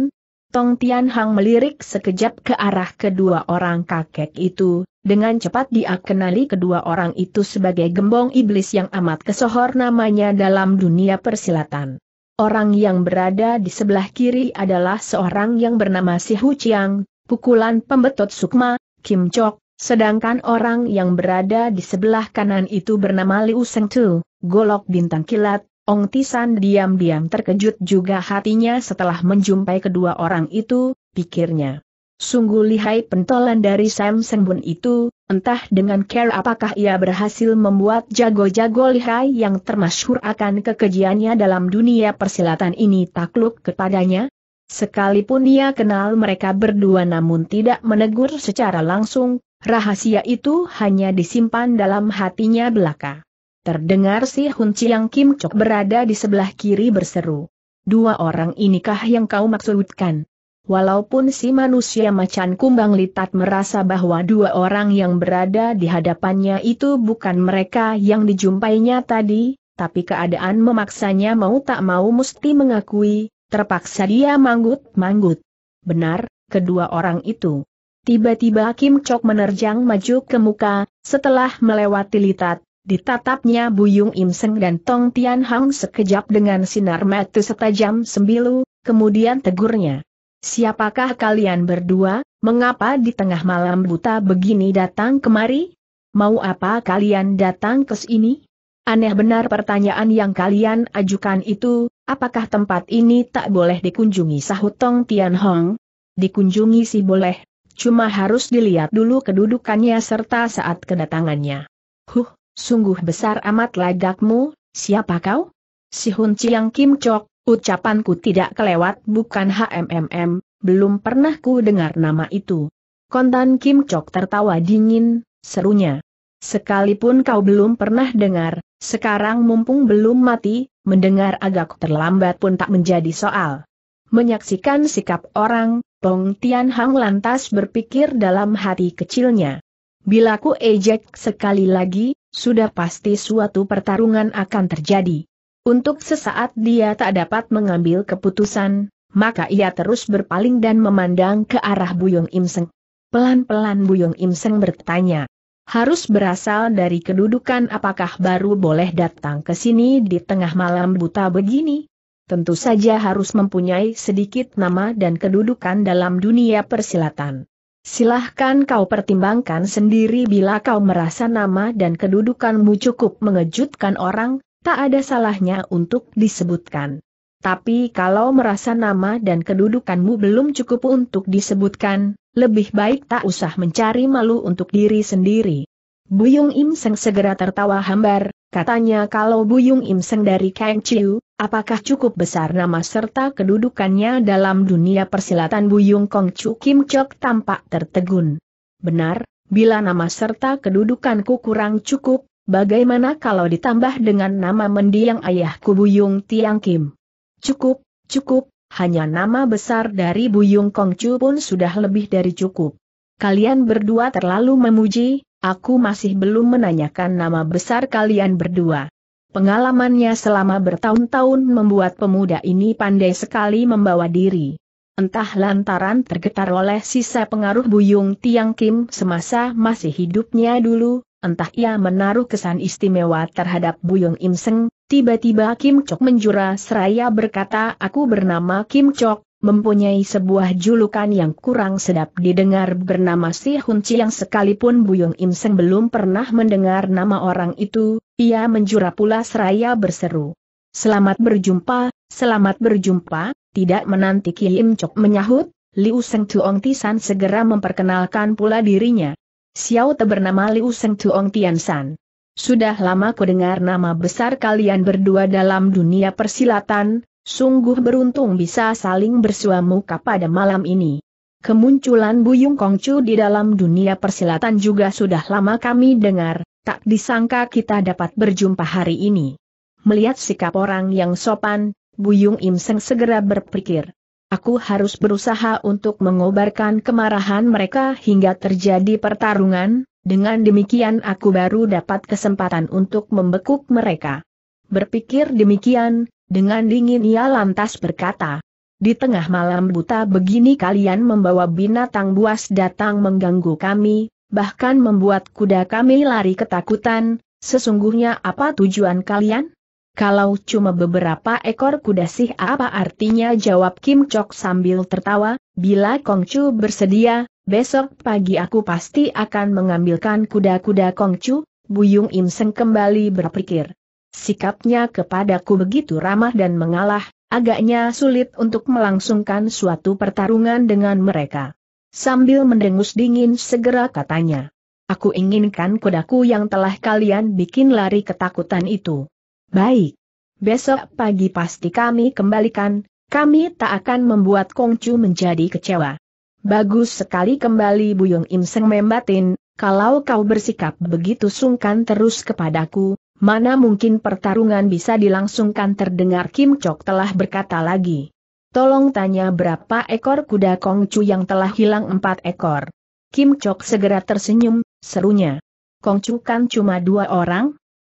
Speaker 1: Tong Tian Hang melirik sekejap ke arah kedua orang kakek itu, dengan cepat dia kenali kedua orang itu sebagai gembong iblis yang amat kesohor namanya dalam dunia persilatan. Orang yang berada di sebelah kiri adalah seorang yang bernama Si Hu Chiang, pukulan pembetot Sukma, Kim Chok, Sedangkan orang yang berada di sebelah kanan itu bernama Liu Seng Tu, golok bintang kilat, Ong Tisan diam-diam terkejut juga hatinya setelah menjumpai kedua orang itu, pikirnya. Sungguh lihai pentolan dari Sam seng bun itu, entah dengan care apakah ia berhasil membuat jago-jago lihai yang termasyhur akan kekejiannya dalam dunia persilatan ini takluk kepadanya? Sekalipun dia kenal mereka berdua namun tidak menegur secara langsung, Rahasia itu hanya disimpan dalam hatinya belaka. Terdengar si Hun Chiang Kim Chok berada di sebelah kiri berseru. Dua orang inikah yang kau maksudkan? Walaupun si manusia macan kumbang litat merasa bahwa dua orang yang berada di hadapannya itu bukan mereka yang dijumpainya tadi, tapi keadaan memaksanya mau tak mau mesti mengakui, terpaksa dia manggut-manggut. Benar, kedua orang itu. Tiba-tiba Kim Chok menerjang maju ke muka, setelah melewati litat, ditatapnya Buyung Im Seng dan Tong Tian Hang sekejap dengan sinar mata setajam sembilu, kemudian tegurnya. Siapakah kalian berdua, mengapa di tengah malam buta begini datang kemari? Mau apa kalian datang ke sini? Aneh benar pertanyaan yang kalian ajukan itu, apakah tempat ini tak boleh dikunjungi sahut Tong Tian Hong? Dikunjungi sih boleh, Cuma harus dilihat dulu kedudukannya serta saat kedatangannya. Huh, sungguh besar amat lagakmu, siapa kau? Si Hun Chiang Kim Chok, ucapanku tidak kelewat bukan HMMM, belum pernah ku dengar nama itu. Kontan Kim Chok tertawa dingin, serunya. Sekalipun kau belum pernah dengar, sekarang mumpung belum mati, mendengar agak terlambat pun tak menjadi soal. Menyaksikan sikap orang, Tong Tian Hang lantas berpikir dalam hati kecilnya. Bila ku ejek sekali lagi, sudah pasti suatu pertarungan akan terjadi. Untuk sesaat dia tak dapat mengambil keputusan, maka ia terus berpaling dan memandang ke arah Buyung Imseng. Pelan-pelan Buyung Imseng bertanya, harus berasal dari kedudukan apakah baru boleh datang ke sini di tengah malam buta begini? tentu saja harus mempunyai sedikit nama dan kedudukan dalam dunia persilatan. Silahkan kau pertimbangkan sendiri bila kau merasa nama dan kedudukanmu cukup mengejutkan orang, tak ada salahnya untuk disebutkan. Tapi kalau merasa nama dan kedudukanmu belum cukup untuk disebutkan, lebih baik tak usah mencari malu untuk diri sendiri. Buyung Im segera tertawa hambar, katanya kalau Buyung Im dari Kang Chiu, Apakah cukup besar nama serta kedudukannya dalam dunia persilatan Buyung Kong Chu Kim Chok tampak tertegun. Benar, bila nama serta kedudukanku kurang cukup, bagaimana kalau ditambah dengan nama mendiang ayahku Buyung Tiang Kim? Cukup, cukup, hanya nama besar dari Buyung Kong Chu pun sudah lebih dari cukup. Kalian berdua terlalu memuji, aku masih belum menanyakan nama besar kalian berdua. Pengalamannya selama bertahun-tahun membuat pemuda ini pandai sekali membawa diri. Entah lantaran tergetar oleh sisa pengaruh Buyung Tiang Kim semasa masih hidupnya dulu, entah ia menaruh kesan istimewa terhadap Buyung Im Seng, tiba-tiba Kim Chok menjura seraya berkata aku bernama Kim Chok, mempunyai sebuah julukan yang kurang sedap didengar bernama Si Hun yang sekalipun Buyung Im Seng belum pernah mendengar nama orang itu, ia menjura pula seraya berseru. Selamat berjumpa, selamat berjumpa, tidak menanti Ki Im Chok menyahut, Liu Seng Tuong Tisan segera memperkenalkan pula dirinya. Xiao Te bernama Liu Seng Tuong Tian San. Sudah lama ku dengar nama besar kalian berdua dalam dunia persilatan, Sungguh beruntung bisa saling muka pada malam ini. Kemunculan Buyung Kongcu di dalam dunia persilatan juga sudah lama kami dengar, tak disangka kita dapat berjumpa hari ini. Melihat sikap orang yang sopan, Buyung Im segera berpikir, Aku harus berusaha untuk mengobarkan kemarahan mereka hingga terjadi pertarungan, dengan demikian aku baru dapat kesempatan untuk membekuk mereka. Berpikir demikian, dengan dingin ia lantas berkata, di tengah malam buta begini kalian membawa binatang buas datang mengganggu kami, bahkan membuat kuda kami lari ketakutan, sesungguhnya apa tujuan kalian? Kalau cuma beberapa ekor kuda sih apa artinya jawab Kim Chok sambil tertawa, bila Kong Chu bersedia, besok pagi aku pasti akan mengambilkan kuda-kuda Kong Chu. Buyung Im Seng kembali berpikir. Sikapnya kepadaku begitu ramah dan mengalah, agaknya sulit untuk melangsungkan suatu pertarungan dengan mereka. Sambil mendengus dingin segera katanya. Aku inginkan kudaku yang telah kalian bikin lari ketakutan itu. Baik. Besok pagi pasti kami kembalikan, kami tak akan membuat Kongcu menjadi kecewa. Bagus sekali kembali Buyung Imseng membatin, kalau kau bersikap begitu sungkan terus kepadaku, mana mungkin pertarungan bisa dilangsungkan terdengar Kim Chok telah berkata lagi. Tolong tanya berapa ekor kuda Kongcu yang telah hilang empat ekor. Kim Chok segera tersenyum, serunya. Kongcu kan cuma dua orang?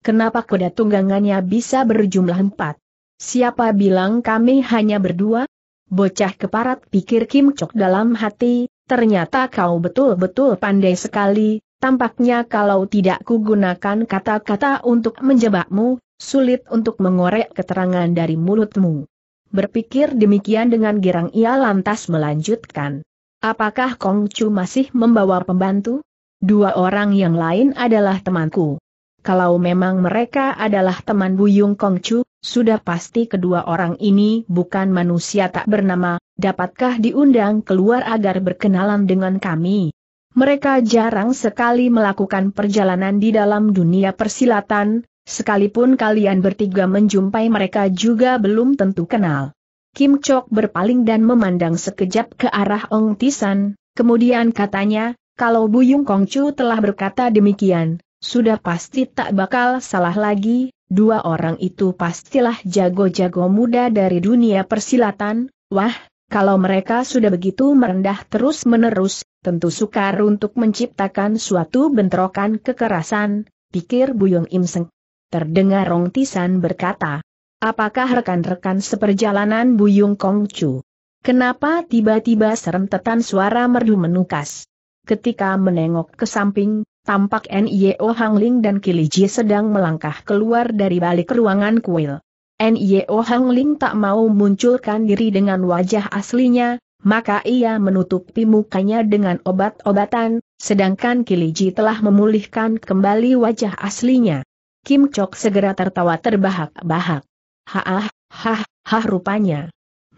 Speaker 1: Kenapa kuda tunggangannya bisa berjumlah empat? Siapa bilang kami hanya berdua? Bocah keparat pikir Kim Chok dalam hati, ternyata kau betul-betul pandai sekali, Tampaknya kalau tidak kugunakan kata-kata untuk menjebakmu, sulit untuk mengorek keterangan dari mulutmu. Berpikir demikian dengan girang ia lantas melanjutkan. Apakah Kong Chu masih membawa pembantu? Dua orang yang lain adalah temanku. Kalau memang mereka adalah teman Buyung Kong Chu, sudah pasti kedua orang ini bukan manusia tak bernama, dapatkah diundang keluar agar berkenalan dengan kami? mereka jarang sekali melakukan perjalanan di dalam dunia persilatan, sekalipun kalian bertiga menjumpai mereka juga belum tentu kenal. Kim Chok berpaling dan memandang sekejap ke arah Ong Tisan, kemudian katanya, kalau Buyung Kongcu telah berkata demikian, sudah pasti tak bakal salah lagi, dua orang itu pastilah jago-jago muda dari dunia persilatan, wah, kalau mereka sudah begitu merendah terus-menerus, tentu sukar untuk menciptakan suatu bentrokan kekerasan, pikir Buyung Imseng. Terdengar Rong Tisan berkata, Apakah rekan-rekan seperjalanan Buyung Kongcu? Kenapa tiba-tiba serentetan suara merdu menukas? Ketika menengok ke samping, tampak N.I.O. Hangling dan Kiliji sedang melangkah keluar dari balik ruangan kuil. N.I.O. Hangling tak mau munculkan diri dengan wajah aslinya, maka ia menutupi mukanya dengan obat-obatan, sedangkan Kiliji telah memulihkan kembali wajah aslinya. Kim Chok segera tertawa terbahak-bahak. Hah, hah, hah rupanya.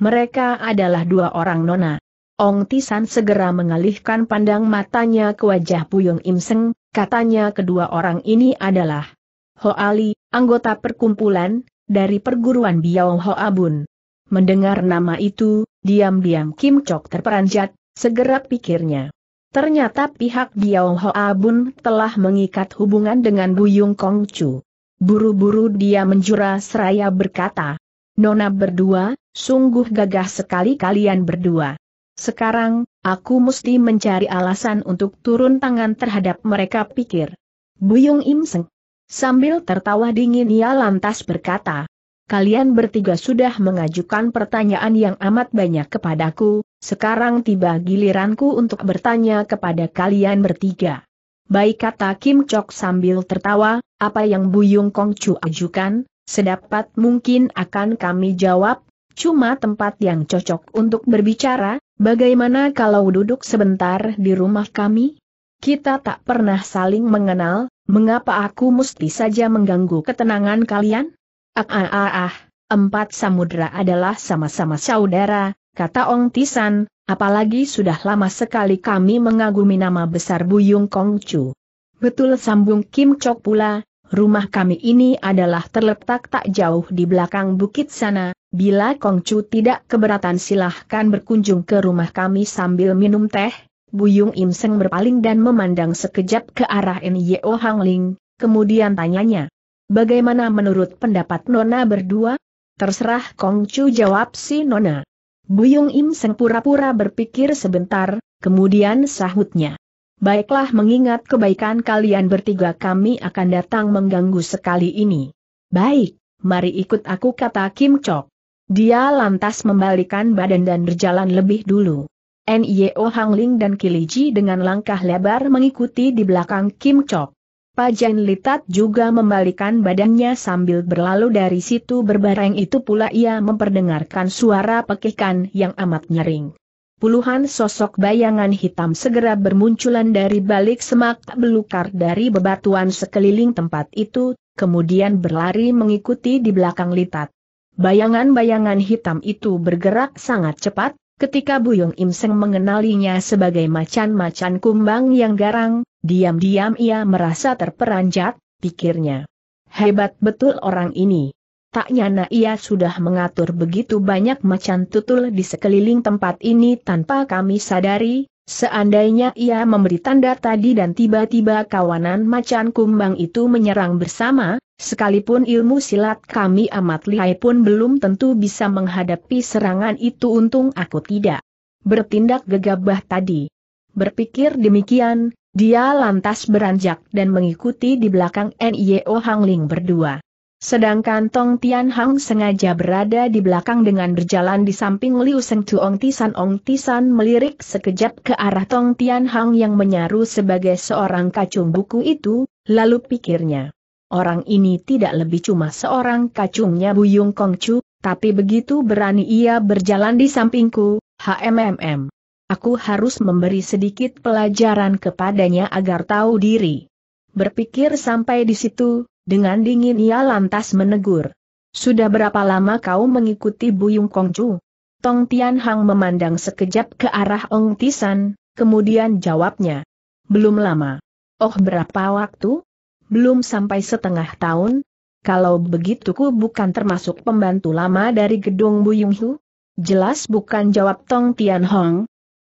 Speaker 1: Mereka adalah dua orang nona. Ong Tisan segera mengalihkan pandang matanya ke wajah Puyung Im Seng, katanya kedua orang ini adalah Ho Ali, anggota perkumpulan, dari perguruan Biao Ho Abun. Mendengar nama itu, Diam-diam Kim Chok terperanjat, segera pikirnya. Ternyata pihak Biao Hoa Bun telah mengikat hubungan dengan Buyung Kong Chu. Buru-buru dia menjura seraya berkata, Nona berdua, sungguh gagah sekali kalian berdua. Sekarang, aku mesti mencari alasan untuk turun tangan terhadap mereka pikir. Buyung Im Seng. Sambil tertawa dingin ia lantas berkata, kalian bertiga sudah mengajukan pertanyaan yang amat banyak kepadaku, sekarang tiba giliranku untuk bertanya kepada kalian bertiga. Baik kata Kim Chok sambil tertawa, apa yang Buyung Kong Chu ajukan, sedapat mungkin akan kami jawab, cuma tempat yang cocok untuk berbicara, bagaimana kalau duduk sebentar di rumah kami? Kita tak pernah saling mengenal, mengapa aku mesti saja mengganggu ketenangan kalian? Ah ah ah ah, empat samudera adalah sama-sama saudara, kata Ong Tisan, apalagi sudah lama sekali kami mengagumi nama besar Buyung Kongcu. Betul sambung Kim Chok pula, rumah kami ini adalah terletak tak jauh di belakang bukit sana, bila Kongcu tidak keberatan silahkan berkunjung ke rumah kami sambil minum teh. Buyung Im Seng berpaling dan memandang sekejap ke arah N.Y.O. Hang Ling, kemudian tanyanya. Bagaimana menurut pendapat Nona berdua? Terserah Kong jawab si Nona. Buyung Im Seng pura-pura berpikir sebentar, kemudian sahutnya. Baiklah mengingat kebaikan kalian bertiga kami akan datang mengganggu sekali ini. Baik, mari ikut aku kata Kim Chok. Dia lantas membalikan badan dan berjalan lebih dulu. Nio Hang Ling dan Kiliji dengan langkah lebar mengikuti di belakang Kim Chok. Pajen Litat juga membalikan badannya sambil berlalu dari situ berbareng itu pula ia memperdengarkan suara pekikan yang amat nyering. Puluhan sosok bayangan hitam segera bermunculan dari balik semak belukar dari bebatuan sekeliling tempat itu, kemudian berlari mengikuti di belakang Litat. Bayangan-bayangan hitam itu bergerak sangat cepat, ketika Buyung Imseng mengenalinya sebagai macan-macan kumbang yang garang, Diam-diam ia merasa terperanjat, pikirnya. Hebat betul orang ini. Tak nyana ia sudah mengatur begitu banyak macan tutul di sekeliling tempat ini tanpa kami sadari, seandainya ia memberi tanda tadi dan tiba-tiba kawanan macan kumbang itu menyerang bersama, sekalipun ilmu silat kami amat lihai pun belum tentu bisa menghadapi serangan itu untung aku tidak bertindak gegabah tadi. Berpikir demikian, dia lantas beranjak dan mengikuti di belakang NIO Hang Ling berdua. Sedangkan Tong Tian Hang sengaja berada di belakang dengan berjalan di samping Liu Seng Ong Tisan Ong Tisan melirik sekejap ke arah Tong Tian Hang yang menyaru sebagai seorang kacung buku itu, lalu pikirnya. Orang ini tidak lebih cuma seorang kacungnya Buyung Chu, tapi begitu berani ia berjalan di sampingku, HMMM. Aku harus memberi sedikit pelajaran kepadanya agar tahu diri. Berpikir sampai di situ, dengan dingin ia lantas menegur. Sudah berapa lama kau mengikuti Buyung Kongcu? Tong Tian memandang sekejap ke arah Ong Tisan, kemudian jawabnya. Belum lama. Oh berapa waktu? Belum sampai setengah tahun? Kalau begitu ku bukan termasuk pembantu lama dari gedung Buyung Hu? Jelas bukan jawab Tong Tian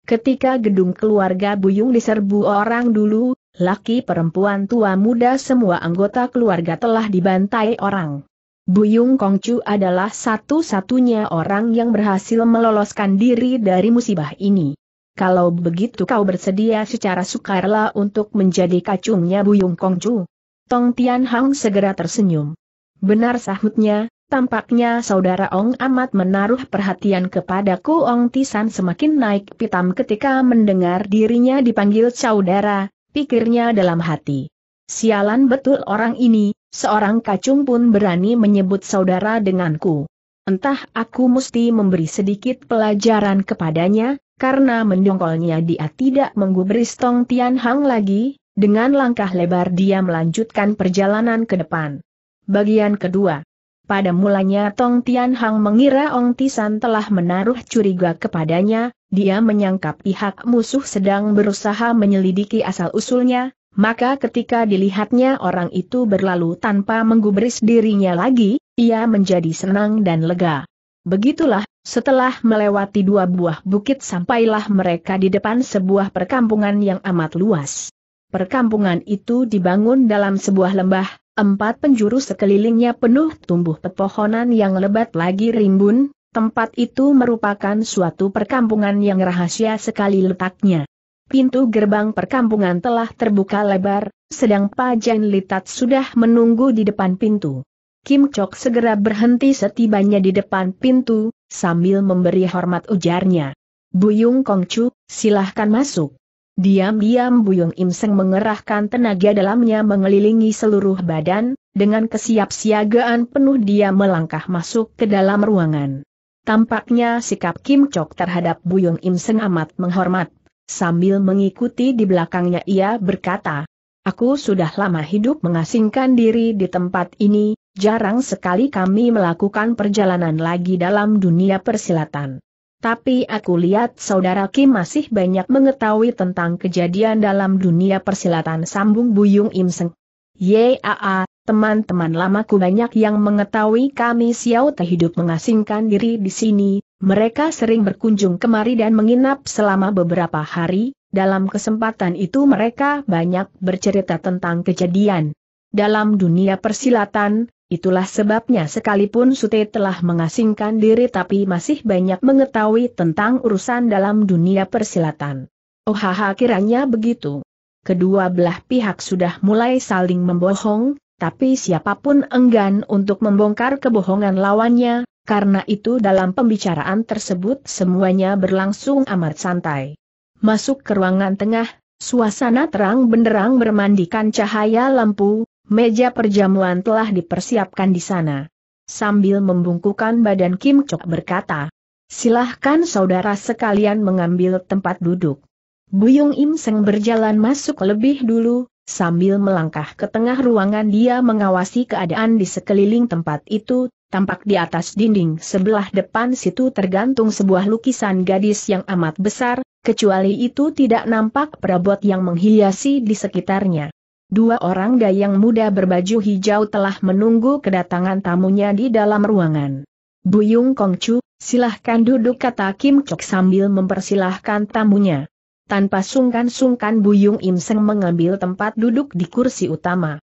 Speaker 1: Ketika gedung keluarga Buyung diserbu orang dulu, laki perempuan tua muda semua anggota keluarga telah dibantai orang. Buyung Kongcu adalah satu-satunya orang yang berhasil meloloskan diri dari musibah ini. Kalau begitu kau bersedia secara sukarela untuk menjadi kacungnya Buyung Kongcu. Tong Tian Hang segera tersenyum. Benar sahutnya, Tampaknya saudara Ong amat menaruh perhatian kepadaku, Ong Tisan semakin naik pitam ketika mendengar dirinya dipanggil saudara, pikirnya dalam hati. Sialan betul orang ini, seorang kacung pun berani menyebut saudara denganku. Entah aku mesti memberi sedikit pelajaran kepadanya, karena mendongkolnya dia tidak menggubris Tong Tian Hang lagi, dengan langkah lebar dia melanjutkan perjalanan ke depan. Bagian kedua pada mulanya Tong Tian Hang mengira Ong Tisan telah menaruh curiga kepadanya, dia menyangka pihak musuh sedang berusaha menyelidiki asal-usulnya, maka ketika dilihatnya orang itu berlalu tanpa menggubris dirinya lagi, ia menjadi senang dan lega. Begitulah, setelah melewati dua buah bukit sampailah mereka di depan sebuah perkampungan yang amat luas. Perkampungan itu dibangun dalam sebuah lembah, Empat penjuru sekelilingnya penuh tumbuh pepohonan yang lebat lagi rimbun, tempat itu merupakan suatu perkampungan yang rahasia sekali letaknya. Pintu gerbang perkampungan telah terbuka lebar, sedang Pajen Litat sudah menunggu di depan pintu. Kim Chok segera berhenti setibanya di depan pintu, sambil memberi hormat ujarnya. Buyung Kongcu, silahkan masuk. Diam-diam Buyung Im Seng mengerahkan tenaga dalamnya mengelilingi seluruh badan, dengan kesiapsiagaan penuh dia melangkah masuk ke dalam ruangan. Tampaknya sikap Kim Chok terhadap Buyung Im Seng amat menghormat, sambil mengikuti di belakangnya ia berkata, Aku sudah lama hidup mengasingkan diri di tempat ini, jarang sekali kami melakukan perjalanan lagi dalam dunia persilatan. Tapi aku lihat saudara Kim masih banyak mengetahui tentang kejadian dalam dunia persilatan sambung Buyung Im Seng. Yaa, teman-teman lamaku banyak yang mengetahui kami Xiao Te hidup mengasingkan diri di sini, mereka sering berkunjung kemari dan menginap selama beberapa hari, dalam kesempatan itu mereka banyak bercerita tentang kejadian. Dalam dunia persilatan, Itulah sebabnya sekalipun Sute telah mengasingkan diri tapi masih banyak mengetahui tentang urusan dalam dunia persilatan. Oh haha kiranya begitu. Kedua belah pihak sudah mulai saling membohong, tapi siapapun enggan untuk membongkar kebohongan lawannya, karena itu dalam pembicaraan tersebut semuanya berlangsung amat santai. Masuk ke ruangan tengah, suasana terang benderang bermandikan cahaya lampu, Meja perjamuan telah dipersiapkan di sana. Sambil membungkukan badan Kim Chok berkata, Silahkan saudara sekalian mengambil tempat duduk. Buyung Im Seng berjalan masuk lebih dulu, sambil melangkah ke tengah ruangan dia mengawasi keadaan di sekeliling tempat itu, tampak di atas dinding sebelah depan situ tergantung sebuah lukisan gadis yang amat besar, kecuali itu tidak nampak perabot yang menghiasi di sekitarnya. Dua orang dayang muda berbaju hijau telah menunggu kedatangan tamunya di dalam ruangan. Buyung Kongcu, silahkan duduk kata Kim Chok sambil mempersilahkan tamunya. Tanpa sungkan-sungkan Buyung Im Seng mengambil tempat duduk di kursi utama.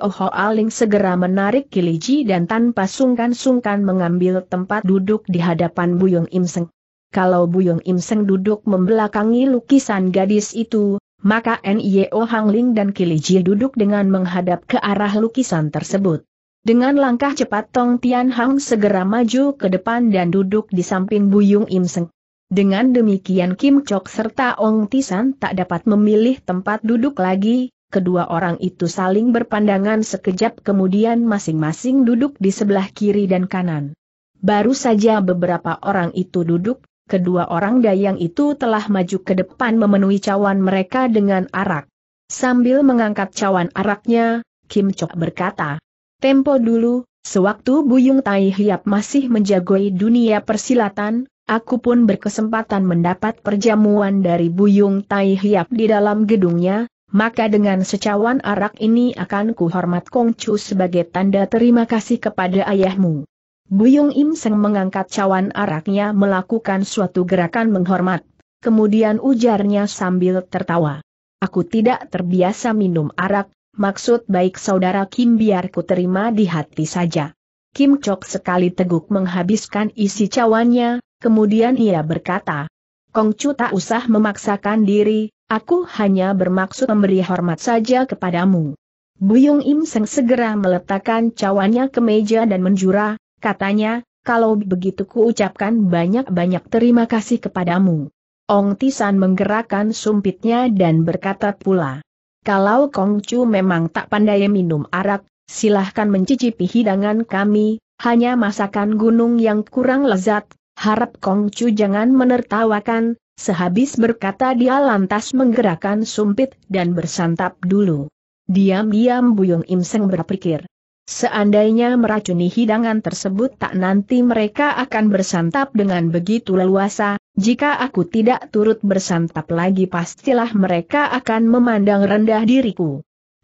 Speaker 1: Oh A Ling segera menarik kiliji dan tanpa sungkan-sungkan mengambil tempat duduk di hadapan Buyung Im Seng. Kalau Buyung Im Seng duduk membelakangi lukisan gadis itu, maka NIO e oh Hangling dan Kiliji duduk dengan menghadap ke arah lukisan tersebut. Dengan langkah cepat Tong Tian Hang segera maju ke depan dan duduk di samping Buyung Im Seng. Dengan demikian Kim Chok serta Ong Tisan tak dapat memilih tempat duduk lagi, kedua orang itu saling berpandangan sekejap kemudian masing-masing duduk di sebelah kiri dan kanan. Baru saja beberapa orang itu duduk, kedua orang dayang itu telah maju ke depan memenuhi cawan mereka dengan arak. Sambil mengangkat cawan araknya, Kim Chok berkata, Tempo dulu, sewaktu Buyung Tai Hiap masih menjagoi dunia persilatan, aku pun berkesempatan mendapat perjamuan dari Buyung Tai Hiap di dalam gedungnya, maka dengan secawan arak ini akan kuhormat Kongcu sebagai tanda terima kasih kepada ayahmu. Buyung Im Seng mengangkat cawan araknya melakukan suatu gerakan menghormat. Kemudian ujarnya sambil tertawa. Aku tidak terbiasa minum arak, maksud baik saudara Kim biar ku terima di hati saja. Kim Chok sekali teguk menghabiskan isi cawannya, kemudian ia berkata, Kong Chu tak usah memaksakan diri, aku hanya bermaksud memberi hormat saja kepadamu. Buyung Im Seng segera meletakkan cawannya ke meja dan menjura, Katanya, kalau begitu kuucapkan banyak-banyak terima kasih kepadamu. Ong Tisan menggerakkan sumpitnya dan berkata pula. Kalau Kong Chu memang tak pandai minum arak, silahkan mencicipi hidangan kami, hanya masakan gunung yang kurang lezat, harap Kong Chu jangan menertawakan, Sehabis berkata dia lantas menggerakkan sumpit dan bersantap dulu. Diam-diam Buyung Imseng berpikir, Seandainya meracuni hidangan tersebut tak nanti mereka akan bersantap dengan begitu leluasa, jika aku tidak turut bersantap lagi pastilah mereka akan memandang rendah diriku.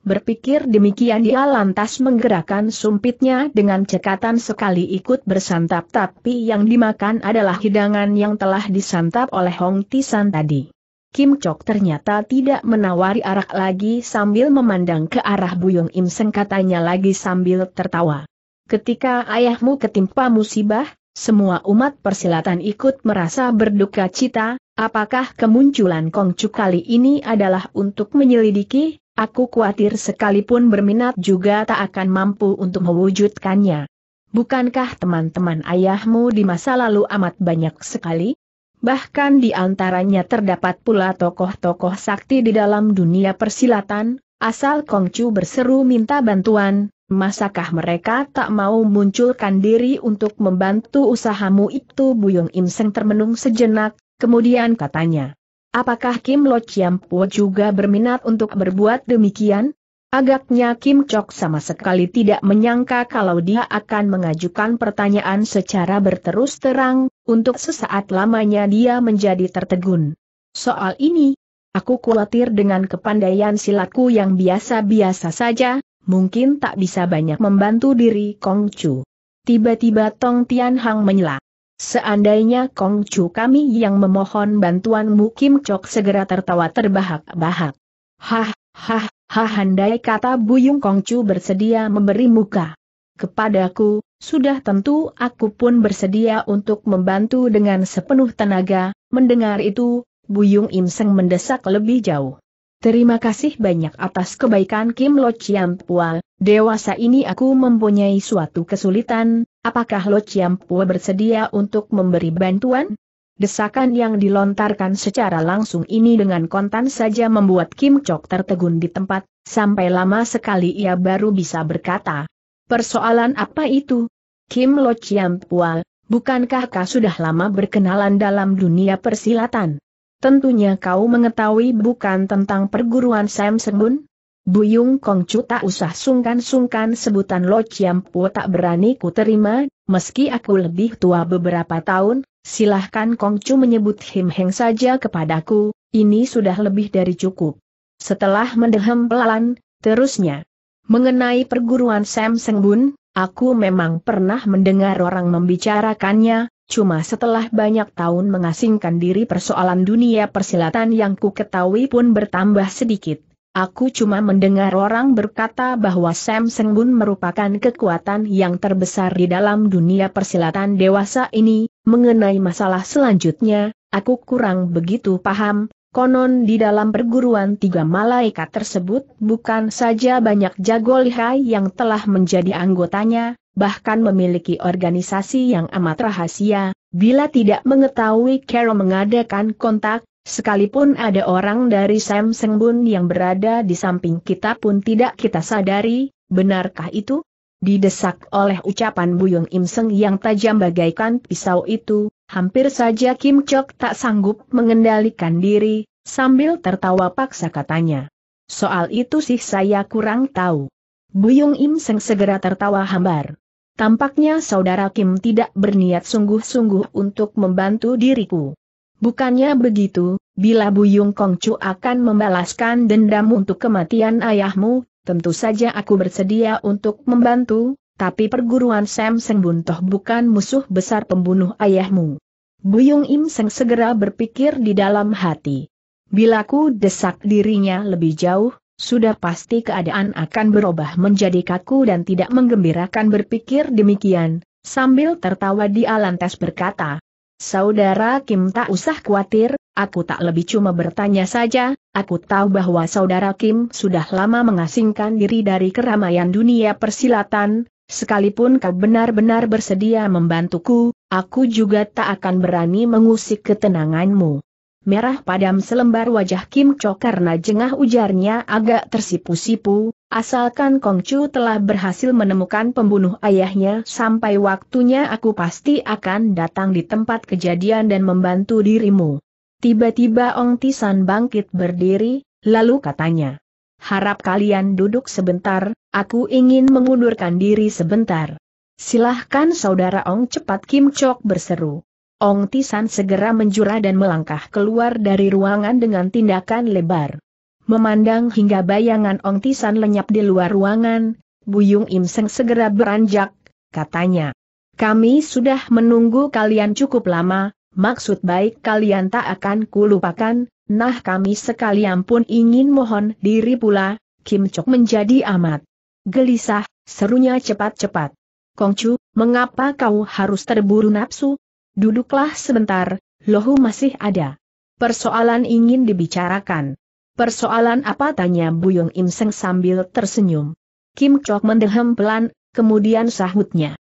Speaker 1: Berpikir demikian dia lantas menggerakkan sumpitnya dengan cekatan sekali ikut bersantap tapi yang dimakan adalah hidangan yang telah disantap oleh Hong Tisan tadi. Kim Chok ternyata tidak menawari arak lagi sambil memandang ke arah Buyung Im Seng katanya lagi sambil tertawa. Ketika ayahmu ketimpa musibah, semua umat persilatan ikut merasa berduka cita, apakah kemunculan Chu kali ini adalah untuk menyelidiki, aku khawatir sekalipun berminat juga tak akan mampu untuk mewujudkannya. Bukankah teman-teman ayahmu di masa lalu amat banyak sekali? bahkan di antaranya terdapat pula tokoh-tokoh sakti di dalam dunia persilatan, asal Kongcu berseru minta bantuan, Masakah mereka tak mau munculkan diri untuk membantu usahamu itu Buyung Im Seng termenung sejenak, kemudian katanya. Apakah Kim Lo Chiam Po juga berminat untuk berbuat demikian? Agaknya Kim Chok sama sekali tidak menyangka kalau dia akan mengajukan pertanyaan secara berterus terang, untuk sesaat lamanya dia menjadi tertegun. Soal ini, aku khawatir dengan kepandaian silatku yang biasa-biasa saja, mungkin tak bisa banyak membantu diri Kong Chu. Tiba-tiba Tong Tian Hang menyela. Seandainya Kong Chu kami yang memohon bantuanmu Kim Chok segera tertawa terbahak-bahak. Hah, hah, Hahandai kata Buyung Kongcu bersedia memberi muka. Kepadaku, sudah tentu aku pun bersedia untuk membantu dengan sepenuh tenaga, mendengar itu, Buyung Imseng mendesak lebih jauh. Terima kasih banyak atas kebaikan Kim Lo Chiam Pual, dewasa ini aku mempunyai suatu kesulitan, apakah Lo Chiam Pual bersedia untuk memberi bantuan? Desakan yang dilontarkan secara langsung ini dengan kontan saja membuat Kim Chok tertegun di tempat, sampai lama sekali ia baru bisa berkata. Persoalan apa itu? Kim Lo Chiam Pual, bukankah kau sudah lama berkenalan dalam dunia persilatan? Tentunya kau mengetahui bukan tentang perguruan Sam Sengun? Buyung Chu tak usah sungkan-sungkan sebutan Lo Chiam Pual tak berani ku terima, meski aku lebih tua beberapa tahun, silahkan Kongcu menyebut Him Heng saja kepadaku, ini sudah lebih dari cukup. Setelah mendehem pelan, terusnya. Mengenai perguruan Sam Seng Bun, aku memang pernah mendengar orang membicarakannya, cuma setelah banyak tahun mengasingkan diri persoalan dunia persilatan yang ku ketahui pun bertambah sedikit. Aku cuma mendengar orang berkata bahwa Sam Sengbun merupakan kekuatan yang terbesar di dalam dunia persilatan dewasa ini, mengenai masalah selanjutnya, aku kurang begitu paham, konon di dalam perguruan tiga malaikat tersebut bukan saja banyak jago lihai yang telah menjadi anggotanya, bahkan memiliki organisasi yang amat rahasia, bila tidak mengetahui Carol mengadakan kontak, Sekalipun ada orang dari Sam Sengbun yang berada di samping kita pun tidak kita sadari, benarkah itu? Didesak oleh ucapan Buyung Im Seng yang tajam bagaikan pisau itu, hampir saja Kim Chok tak sanggup mengendalikan diri, sambil tertawa paksa katanya. Soal itu sih saya kurang tahu. Buyung Im Seng segera tertawa hambar. Tampaknya saudara Kim tidak berniat sungguh-sungguh untuk membantu diriku. Bukannya begitu, bila Buyung Kongcu akan membalaskan dendam untuk kematian ayahmu, tentu saja aku bersedia untuk membantu, tapi perguruan Sam Seng Buntoh bukan musuh besar pembunuh ayahmu. Buyung Im Seng segera berpikir di dalam hati. Bila ku desak dirinya lebih jauh, sudah pasti keadaan akan berubah menjadi kaku dan tidak menggembirakan berpikir demikian, sambil tertawa di lantas berkata, Saudara Kim tak usah khawatir, aku tak lebih cuma bertanya saja, aku tahu bahwa saudara Kim sudah lama mengasingkan diri dari keramaian dunia persilatan, sekalipun kau benar-benar bersedia membantuku, aku juga tak akan berani mengusik ketenanganmu. Merah padam selembar wajah Kim Cho karena jengah ujarnya agak tersipu-sipu, Asalkan Kongcu telah berhasil menemukan pembunuh ayahnya sampai waktunya aku pasti akan datang di tempat kejadian dan membantu dirimu. Tiba-tiba Ong Tisan bangkit berdiri, lalu katanya. Harap kalian duduk sebentar, aku ingin mengundurkan diri sebentar. Silahkan saudara Ong cepat Kim Chok berseru. Ong Tisan segera menjura dan melangkah keluar dari ruangan dengan tindakan lebar. Memandang hingga bayangan Ong Tisan lenyap di luar ruangan, Buyung Im Seng segera beranjak, katanya. Kami sudah menunggu kalian cukup lama, maksud baik kalian tak akan kulupakan, nah kami sekalian pun ingin mohon diri pula, Kim Chok menjadi amat gelisah, serunya cepat-cepat. Kongcu, mengapa kau harus terburu nafsu? Duduklah sebentar, lohu masih ada. Persoalan ingin dibicarakan. Persoalan apa tanya Buyung Im Seng sambil tersenyum. Kim Chok mendehem pelan, kemudian sahutnya.